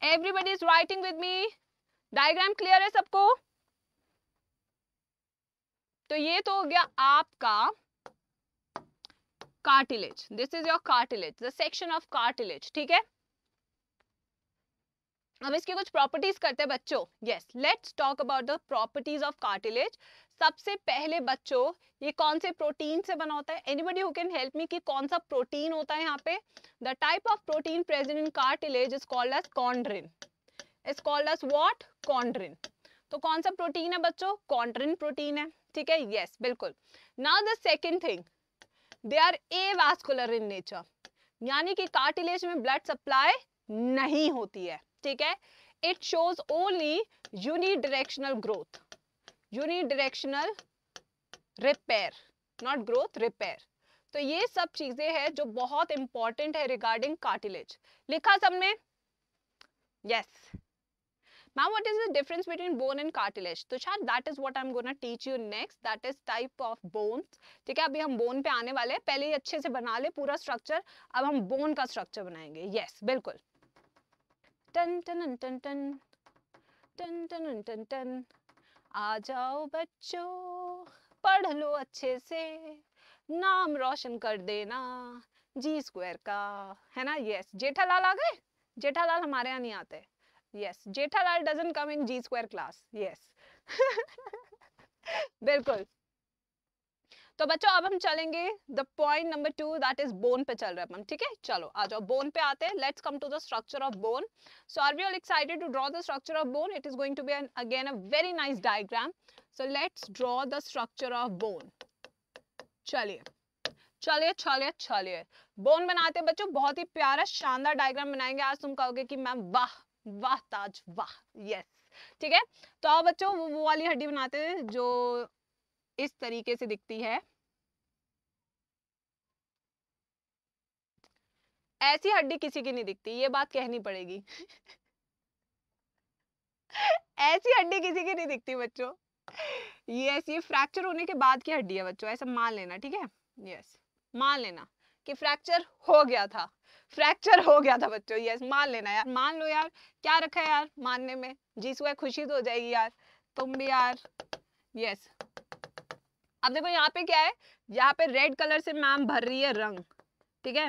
everybody is writing with me diagram clear है सबको तो ये तो हो गया आपका cartilage this is your cartilage the section of cartilage ठीक है अब इसकी कुछ प्रॉपर्टीज करते हैं बच्चों yes let's talk about the properties of cartilage सबसे पहले बच्चों ये कौन से प्रोटीन से बना होता है anybody who can help me कि कौन सा प्रोटीन होता है यहाँ पे the type of protein present in cartilage is called as chondrin is called as what chondrin तो कौन सा प्रोटीन है बच्चों कॉन्ड्रिन प्रोटीन है ठीक है यस बिल्कुल now the second thing they are avascular in nature यानी कि कार्टिलेज में ब्लड सप्लाई नहीं होती है ठीक है it shows only unidirectional growth unidirectional repair not growth repair तो ये सब चीजें हैं जो बहुत इंपॉर्टेंट है रिगार्डिंग कार्टिलेज लिखा सबने yes ma'am what is the difference between bone and cartilage तो शायद that is what I am gonna teach you next that is type of bones ठीक है अभी हम बोन पे आने वाले हैं पहले ही अच्छे से बना ले पूरा स्ट्रक्चर अब हम बोन का स्ट्रक्चर बनाएंगे यस yes, बिल्कुल टन टन टन टन टन टन टन टन आ जाओ बच्चों पढ़ लो अच्छे से नाम रोशन कर देना जी स्क्वायर का है ना यस जेठालाल आ गए जेठालाल हमारे यहाँ नहीं आते yes Jethalal doesn't come in G square class yes बिल्कुल तो बच्चों अब हम चलेंगे the point number two that is bone पे चल रहे हैं हम ठीक है चलो आ जाओ बोन पे आते हैं let's come to the structure of bone so are we all excited to draw the structure of bone it is going to be an again a very nice diagram so let's draw the structure of bone चलिए चलिए चलिए चलिए bone बनाते हैं बच्चों बहुत ही प्यारा शानदार डायग्राम बनाएंगे आज तुम कहोगे कि मैम वाह वाह ताज वाह यस ठीक है तो आओ बच्चों वो वाली हड्डी बनाते हैं जो इस तरीके से दिखती है ऐसी हड्डी किसी की नहीं दिखती ये बात कहनी पड़ेगी ऐसी हड्डी किसी की नहीं दिखती बच्चों ये ऐसी फ्रैक्चर होने के बाद की हड्डी है बच्चों ऐसा मान लेना ठीक है यस मान लेना कि फ्रैक्चर हो गया था फ्रैक्चर हो गया था बच्चों यस मान लेना यार मान लो यार क्या रखा है यार मानने में जी सुबह खुशी तो हो जाएगी यार तुम भी यार यस अब देखो यहाँ पे क्या है यहाँ पे रेड कलर से मैम भर रही है रंग ठीक है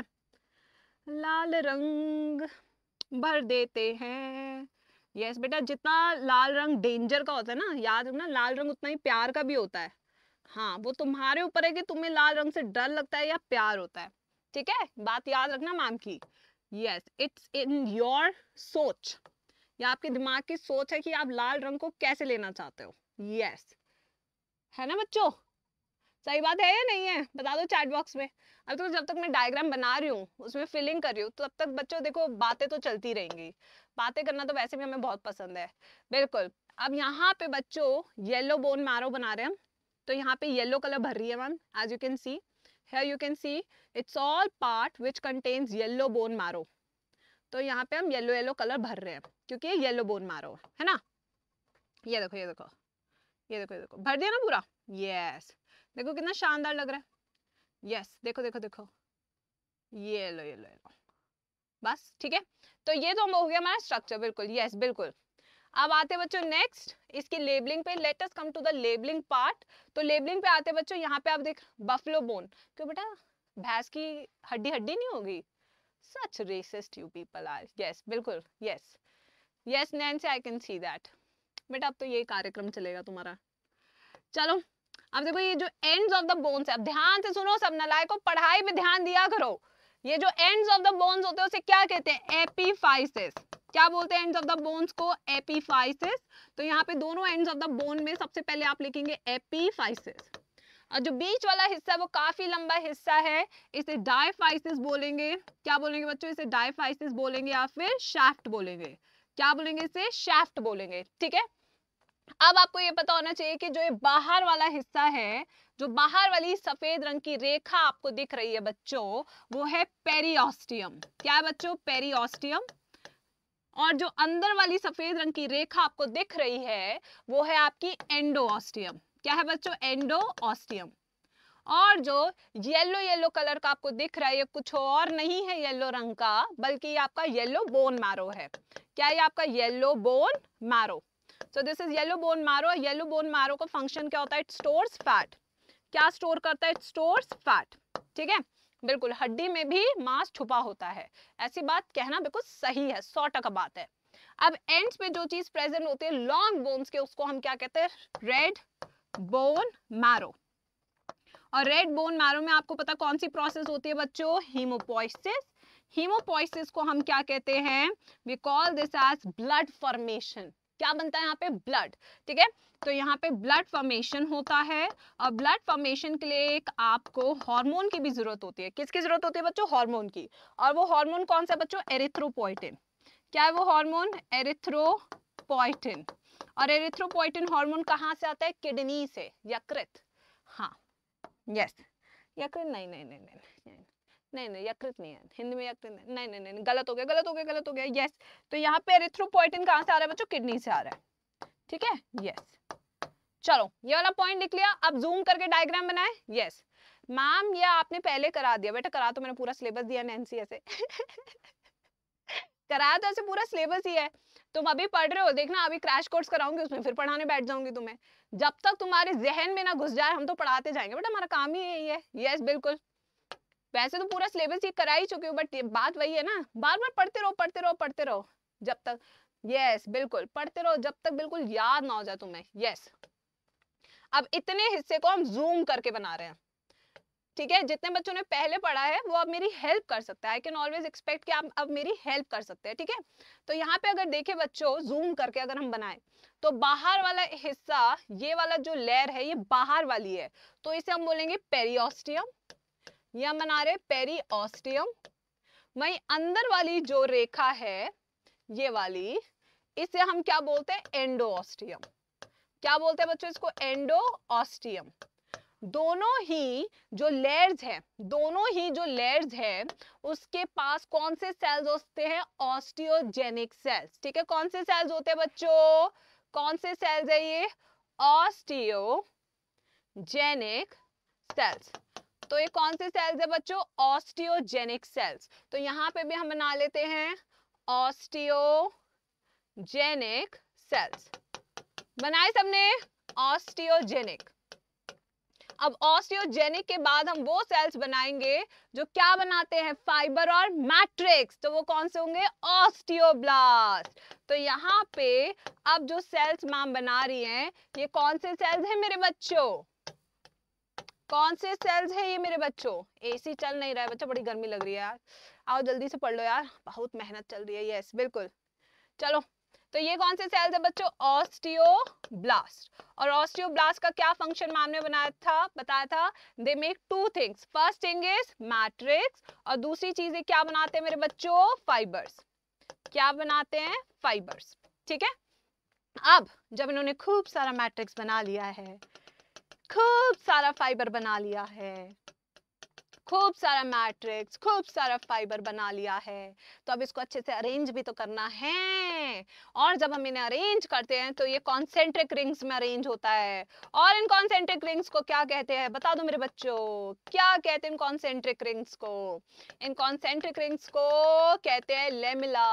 लाल रंग भर देते हैं यस yes, बेटा जितना लाल रंग डेंजर का होता है ना याद रखना लाल रंग उतना ही प्यार का भी होता है हाँ वो तुम्हारे ऊपर है कि तुम्हें लाल रंग से डर लगता है या प्यार होता है ठीक है बात याद रखना मैम की यस इट्स इन योर सोच या आपके दिमाग की सोच है कि आप लाल रंग को कैसे लेना चाहते हो यस yes. है ना बच्चों सही बात है या नहीं है बता दो चैट बॉक्स में अब तो जब तक मैं डायग्राम बना रही हूँ उसमें फिलिंग कर रही हूँ तो तब तक बच्चों देखो बातें तो चलती रहेंगी बातें करना तो वैसे भी हमें बहुत पसंद है बिल्कुल अब यहाँ पे बच्चों येलो बोन मैरो बना रहे हैं तो यहाँ पे येलो कलर भर रही है ma'am as you can see here you can see it's all part which contains yellow bone marrow तो यहाँ पे हम येलो येलो कलर भर रहे हैं क्योंकि ये येल्लो बोन मारो है ना ये देखो ये देखो ये देखो ये देखो भर दिया ना पूरा यस देखो कितना शानदार लग रहा है यस देखो देखो देखो ये लो ये लो ये लो बस ठीक है तो ये तो हो गया हमारा स्ट्रक्चर बिल्कुल यस बिल्कुल अब आते बच्चों नेक्स्ट इसकी लेबलिंग पे let us come to the labelling part तो लेबलिंग पे आते बच्चों यहाँ पे आप देख बफलो बोन क्यों बेटा भैंस की हड्डी हड्डी नहीं होगी such racist you people are yes बिल्कुल यस यस नैन से आई कैन सी दैट बेटा अब तो ये कार्यक्रम चलेगा तुम्हारा चलो अब देखो ये जो एंड्स ऑफ द बोन्स है अब ध्यान से सुनो सब नलायकों पढ़ाई में ध्यान दिया करो ये जो एंड्स ऑफ द बोन्स होते हैं उसे क्या कहते हैं एपीफाइसिस क्या बोलते हैं एंड्स ऑफ द बोन्स को एपीफाइसिस तो यहाँ पे दोनों एंड्स ऑफ द बोन में सबसे पहले आप लिखेंगे एपीफाइसिस और जो बीच वाला हिस्सा है वो काफी लंबा हिस्सा है इसे डायफाइसिस बोलेंगे क्या बोलेंगे बच्चों इसे डायफाइसिस बोलेंगे या फिर शाफ्ट बोलेंगे क्या बोलेंगे इसे शाफ्ट बोलेंगे ठीक है अब आपको ये पता होना चाहिए कि जो ये बाहर वाला हिस्सा है जो बाहर वाली सफेद रंग की रेखा आपको दिख रही है बच्चों वो है पेरियोस्टियम क्या है बच्चों पेरियोस्टियम और जो अंदर वाली सफेद रंग की रेखा आपको दिख रही है वो है आपकी एंडोऑस्टियम क्या है बच्चों एंडोऑस्टियम और जो येलो येलो कलर का आपको दिख रहा है ये कुछ और नहीं है येलो रंग का बल्कि ये आपका येलो बोन मैरो है क्या ये आपका yellow bone marrow so this is yellow bone marrow yellow bone marrow का फंक्शन क्या होता है इट स्टोर फैट क्या स्टोर करता है इट स्टोर फैट ठीक है बिल्कुल हड्डी में भी मांस छुपा होता है ऐसी बात कहना बिल्कुल सही है सौ टका बात है अब एंड्स में जो चीज प्रेजेंट होती है लॉन्ग बोन्स के उसको हम क्या कहते हैं रेड बोन मैरो और रेड बोन मैरो में आपको पता कौन सी प्रोसेस होती है बच्चों हीमोपोइसिस हीमोपोइसिस को हम क्या कहते हैं we call this as blood formation क्या बनता है यहाँ पे ब्लड ठीक है तो यहाँ पे ब्लड फॉर्मेशन होता है और ब्लड फॉर्मेशन के लिए एक आपको हार्मोन की भी जरूरत होती है किसकी जरूरत होती है बच्चों हार्मोन की और वो हार्मोन कौन सा बच्चों एरिथ्रोपोइटिन क्या है वो हार्मोन एरिथ्रोपोइटिन और एरिथ्रोपोइटिन हार्मोन कहाँ से आता है किडनी से यकृत हाँ यस यकृत नहीं नहीं नहीं नहीं, नहीं, नहीं, नहीं नहीं नहीं यकृत नहीं है हिंदी में यकृत नहीं नहीं नहीं गलत हो गया गलत हो गया गलत हो गया यस तो यहाँ पे एरिथ्रोपोइटिन कहाँ से आ रहा है बच्चों किडनी से आ रहा है ठीक है यस चलो ये वाला पॉइंट लिख लिया अब जूम करके डायग्राम बनाए यस मैम ये आपने पहले करा दिया बेटा करा तो मैंने पूरा सिलेबस दिया ना एनसीए से कराया तो ऐसे पूरा सिलेबस ही है तुम अभी पढ़ रहे हो देखना अभी क्रैश कोर्स कराऊंगी उसमें फिर पढ़ाने बैठ जाऊंगी तुम्हें जब तक तुम्हारे जहन में ना घुस जाए हम तो पढ़ाते जाएंगे बट हमारा काम ही यही है यस बिल्कुल वैसे तो पूरा सिलेबस ये करा ही चुके हो बट बात वही है ना बार बार पढ़ते रहो पढ़ते रहो पढ़ते रहो जब तक यस बिल्कुल पढ़ते रहो जब तक बिल्कुल याद ना हो जाए तुम्हें यस अब इतने हिस्से को हम जूम करके बना रहे हैं ठीक है जितने बच्चों ने पहले पढ़ा है वो अब मेरी हेल्प कर सकता है आई कैन ऑलवेज एक्सपेक्ट कि आप अब मेरी हेल्प कर सकते हैं ठीक है थीके? तो यहाँ पे अगर देखे बच्चों जूम करके अगर हम बनाए तो बाहर वाला हिस्सा ये वाला जो लेयर है ये बाहर वाली है तो इसे हम बोलेंगे पेरियोस्टियम या मना रहे पेरी ऑस्टियम वही अंदर वाली जो रेखा है ये वाली इसे हम क्या बोलते हैं एंडो ऑस्टियम क्या बोलते हैं बच्चों इसको एंडो ऑस्टियम दोनों ही जो लेयर्स हैं दोनों ही जो लेयर्स हैं उसके पास कौन से सेल्स होते हैं ऑस्टियोजेनिक सेल्स ठीक है कौन से सेल्स होते हैं बच्चों कौन से सेल्स है ये ऑस्टियोजेनिक सेल्स तो ये कौन सी सेल्स है बच्चों ऑस्टियोजेनिक सेल्स तो यहाँ पे भी हम बना लेते हैं ऑस्टियोजेनिक सेल्स बनाए सबने ऑस्टियोजेनिक अब ऑस्टियोजेनिक के बाद हम वो सेल्स बनाएंगे जो क्या बनाते हैं फाइबर और मैट्रिक्स तो वो कौन से होंगे ऑस्टियोब्लास्ट तो यहाँ पे अब जो सेल्स मैम बना रही हैं ये कौन से सेल्स हैं मेरे बच्चों कौन से सेल्स है ये मेरे बच्चों एसी चल नहीं रहा है बच्चों बड़ी गर्मी लग रही है यार आओ जल्दी से पढ़ लो यार बहुत मेहनत चल रही है यस बिल्कुल चलो तो ये कौन से सेल्स है बच्चों ऑस्टियो ब्लास्ट और ऑस्टियो ब्लास्ट का क्या फंक्शन हमने बनाया था बताया था they make two things first thing is matrix और दूसरी चीज क्या बनाते हैं मेरे बच्चों फाइबर्स क्या बनाते हैं फाइबर्स ठीक है अब जब इन्होंने खूब सारा मैट्रिक्स बना लिया है खूब सारा फाइबर बना लिया है खूब सारा मैट्रिक्स खूब सारा फाइबर बना लिया है तो अब इसको अच्छे से अरेंज भी तो करना है और जब हम इन्हें अरेंज करते हैं तो ये कॉन्सेंट्रिक रिंग्स में अरेंज होता है और इन कॉन्सेंट्रिक रिंग्स को क्या कहते हैं बता दो मेरे बच्चों क्या कहते हैं इन कॉन्सेंट्रिक रिंग्स को इन कॉन्सेंट्रिक रिंग्स को कहते हैं लेमिला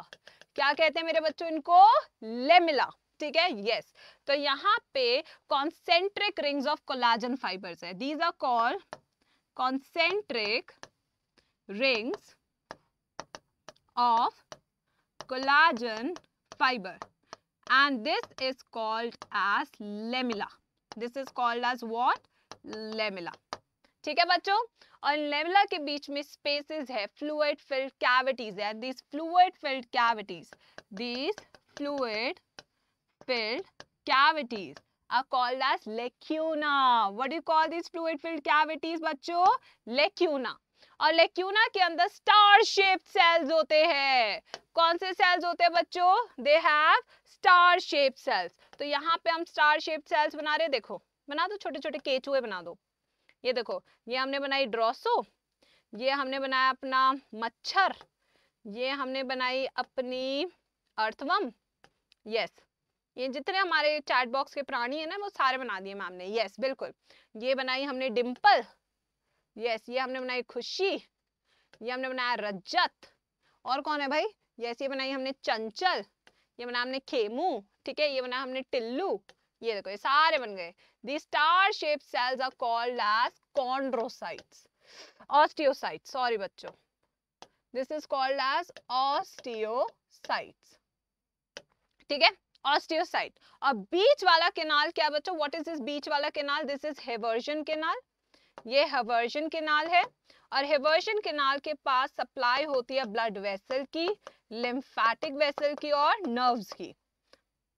क्या कहते हैं मेरे बच्चों इनको लेमिला ठीक है यस तो यहाँ पे concentric rings of collagen fibres है these are call concentric rings of collagen fibre and this is called as lamella this is called as what lamella ठीक है बच्चों और लेमिला के बीच में स्पेसेस है फ्लूइड फिल्ड कैविटीज है this fluid filled cavities these fluid filled cavities are called as lacuna. What do you call these fluid filled cavities bachcho Lacuna. और लेक्यूना के अंदर स्टार शेप्ड सेल्स होते हैं कौन से सेल्स होते हैं बच्चों they have star shape cells तो यहाँ पे हम स्टार शेप सेल्स बना रहे देखो बना दो छोटे छोटे केचुए बना दो ये देखो ये हमने बनाई ड्रोसो ये हमने बनाया अपना मच्छर ये हमने बनाई अपनी अर्थवम यस ये जितने हमारे चैट बॉक्स के प्राणी है ना वो सारे बना दिए मैम ने यस बिल्कुल ये बनाई हमने डिम्पल यस ये हमने बनाई खुशी ये हमने बनाया रजत और कौन है भाई यस ये बनाई हमने चंचल ये बना हमने खेमू ठीक है ये बना हमने टिल्लू ये देखो ये सारे बन गए the star shape cells are called as chondrocyte osteocyte sorry बच्चों this is called as osteocyte ठीक है ऑस्टियोसाइट और बीच वाला केनाल क्या बच्चों व्हाट इज दिस बीच वाला canal this is Haversian canal ये हेवर्जन केनाल है और हेवर्जन केनाल के पास सप्लाई होती है ब्लड वेसल की लिम्फेटिक वेसल की और नर्व्स की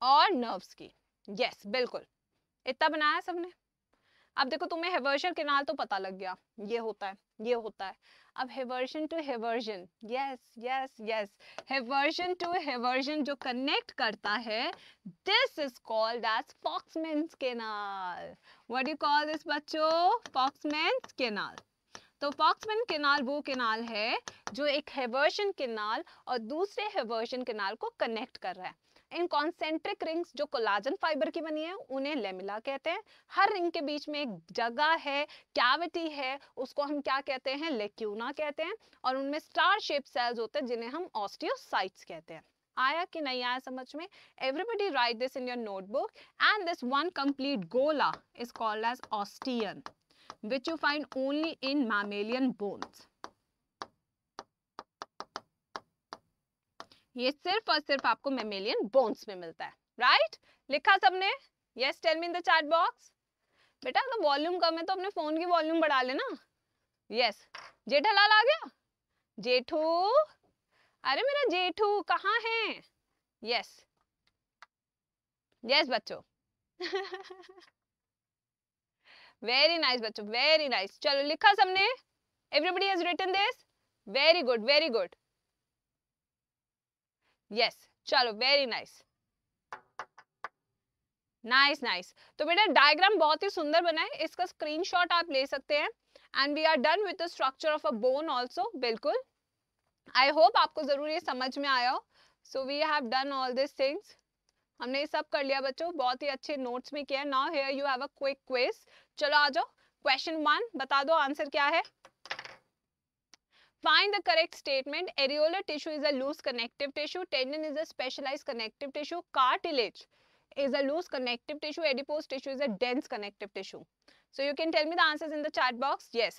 और नर्व्स की यस yes, बिल्कुल इतना बनाया सबने अब देखो तुम्हें हेवर्जन केनाल तो पता लग गया ये होता है ये होता है अब Haversian to Haversian yes yes yes Haversian to Haversian जो कनेक्ट करता है this is called as Volkmann's canal what you call this बच्चो फॉक्समेंस केनाल तो फॉक्समैन केनाल वो केनाल है जो एक हेवर्जन केनाल और दूसरे हेवर्जन केनाल को कनेक्ट कर रहा है इन कॉन्सेंट्रिक रिंग्स जो कोलाजन फाइबर की बनी है उन्हें लेमिला कहते हैं हर रिंग के बीच में एक जगह है कैविटी है उसको हम क्या कहते हैं लेक्यूना कहते हैं और उनमें स्टार शेप सेल्स होते हैं जिन्हें हम ऑस्टियोसाइट्स कहते हैं आया कि नहीं आया समझ में everybody write this in your notebook and this one complete गोला is called as osteon which you find only in mammalian bones ये सिर्फ और सिर्फ आपको मेमेलियन बोन्स में मिलता है राइट लिखा सबने yes tell me in the chat box बेटा अगर वॉल्यूम कम है तो अपने फोन की वॉल्यूम बढ़ा लेना यस जेठालाल आ गया जेठू अरे मेरा जेठू कहाँ है यस यस बच्चों वेरी [laughs] नाइस बच्चों वेरी नाइस चलो लिखा सबने everybody has written this very good very good yes चलो वेरी नाइस नाइस नाइस तो बेटा डायग्राम बहुत ही सुंदर बना है इसका स्क्रीनशॉट आप ले सकते हैं and we are done with the structure of a bone also बिल्कुल आई होप आपको जरूर ये समझ में आया हो so we have done all this things हमने ये सब कर लिया बच्चों बहुत ही अच्छे नोट्स में किया now here you have a quick quiz चलो आ जाओ क्वेश्चन वन बता दो आंसर क्या है Find the correct statement. Areolar tissue is a loose connective tissue. Tendon is a specialized connective tissue. Cartilage is a loose connective tissue. Adipose tissue is a dense connective tissue. So you can tell me the answers in the chat box. Yes.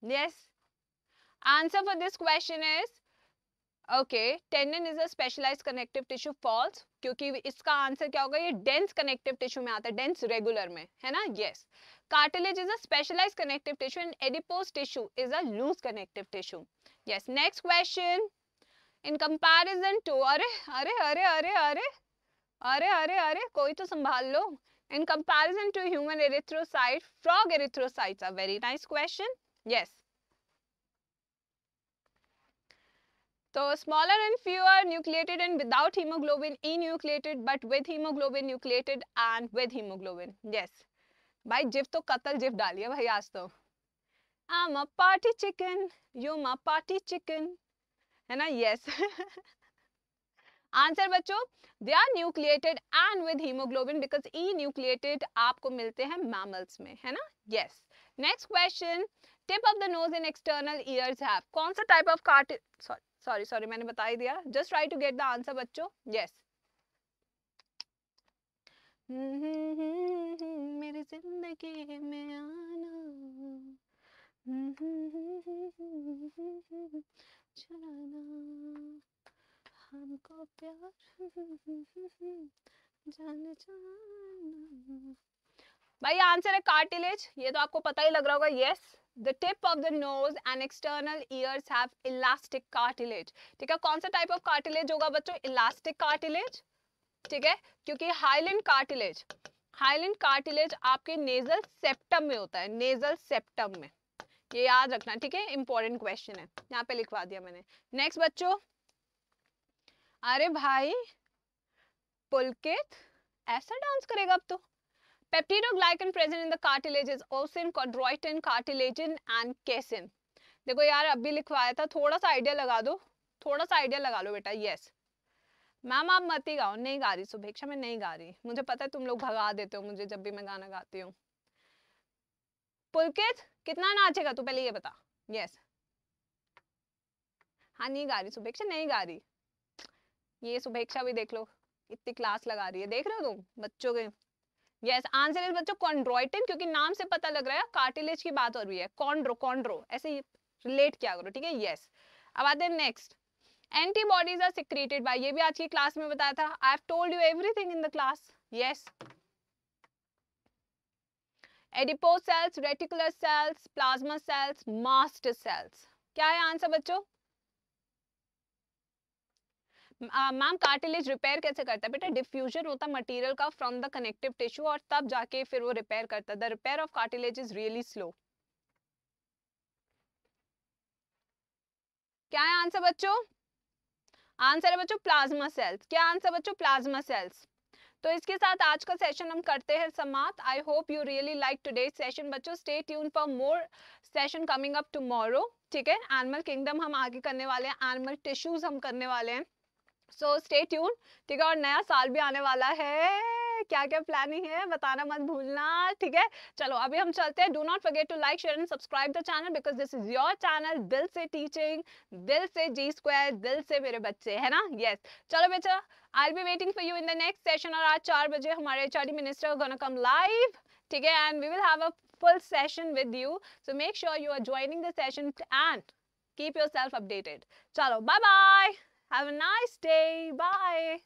Yes. Answer for this question is okay tendon is a specialise connective tissue false क्योंकि इसका answer क्या होगा ये dense connective tissue में आता है dense regular में है ना yes cartilage is a specialise connective tissue and adipose tissue is a loose connective tissue yes next question in comparison to अरे अरे अरे अरे अरे अरे अरे अरे कोई तो संभाल लो इन comparison to human erythrocyte frog erythrocytes are very nice question yes तो smaller and fewer nucleated and without haemoglobin enucleated but with haemoglobin nucleated and with haemoglobin yes भाई जिफ तो कतल जिफ डालिए भाई आज तो आम अ पार्टी चिकन यू मा पार्टी चिकन है ना यस आंसर बच्चों they are nucleated and with haemoglobin because enucleated आपको मिलते हैं मैमल्स में है ना yes next question tip of the nose in external ears have कौन सा टाइप ऑफ कार्टि सॉरी सॉरी सॉरी मैंने बता ही दिया just try to get the answer बच्चो यस मेरी जिंदगी में आना चलाना हमको प्यार जाने जाना भाई आंसर है कार्टिलेज ये तो आपको पता ही लग रहा होगा yes the tip of the nose and external ears have elastic cartilage ठीक है कौन सा type of cartilage होगा बच्चों elastic cartilage ठीक है क्योंकि hyaline cartilage hyaline cartilage आपके nasal septum में होता है nasal septum में ये याद रखना ठीक है important question है यहाँ पे लिखवा दिया मैंने next बच्चों अरे भाई पुलकित ऐसा डांस करेगा अब तो peptidoglycan present in the cartilage is ossein chondroitin cartilagin and casein देखो यार अभी लिखवाया था थोड़ा सा आइडिया लगा दो थोड़ा सा आइडिया लगा लो बेटा यस मैम आप मत ही गाओ नहीं गा रही सुभेक्षा मैं नहीं गा रही मुझे पता है तुम लोग भगा देते हो मुझे जब भी मैं गाना गाती हूँ पुलकित कितना नाचेगा तू पहले ये बता यस हाँ नहीं गा रही सुभेक्षा नहीं गा रही ये सुभेक्षा भी देख लो इतनी क्लास लगा रही है देख रहे हो तुम बच्चों के यस आंसर इज बच्चों कॉन्ड्रोइटिन क्योंकि नाम से पता लग रहा है कार्टिलेज की बात हो रही है कॉन्ड्रो कॉन्ड्रो ऐसे रिलेट क्या करो ठीक है यस अब आते हैं next antibodies are secreted by ये भी आज की क्लास में बताया था I have told you everything in the class yes adipose cells reticular cells plasma cells mast cells क्या है आंसर बच्चों मैम कार्टिलेज रिपेयर कैसे करता है बेटा डिफ्यूजन होता है मटेरियल का फ्रॉम द कनेक्टिव टिश्यू और तब जाके फिर वो रिपेयर करता है the repair of cartilage is really slow क्या है आंसर बच्चों आंसर है बच्चों प्लाज्मा सेल्स क्या आंसर बच्चों प्लाज्मा सेल्स तो इसके साथ आज का सेशन हम करते हैं समाप्त I hope you really like today session बच्चों stay tune for more session coming up tomorrow ठीक है एनिमल किंगडम हम आगे करने वाले हैं एनिमल टिश्यूज हम करने वाले हैं सो स्टे ट्यून ठीक है और नया साल भी आने वाला है क्या क्या प्लानिंग है बताना मत भूलना ठीक है चलो अभी हम चलते हैं do not forget to like share and subscribe the channel because this is your channel दिल से टीचिंग दिल से जी स्क्वायर दिल से मेरे बच्चे है ना यस yes. चलो बेटा I be waiting for you in the next session और आज चार बजे हमारे H minister gonna come live ठीक है and we will have a full session with you. So make sure you are joining the session and keep yourself updated चलो bye bye Have a nice day. Bye.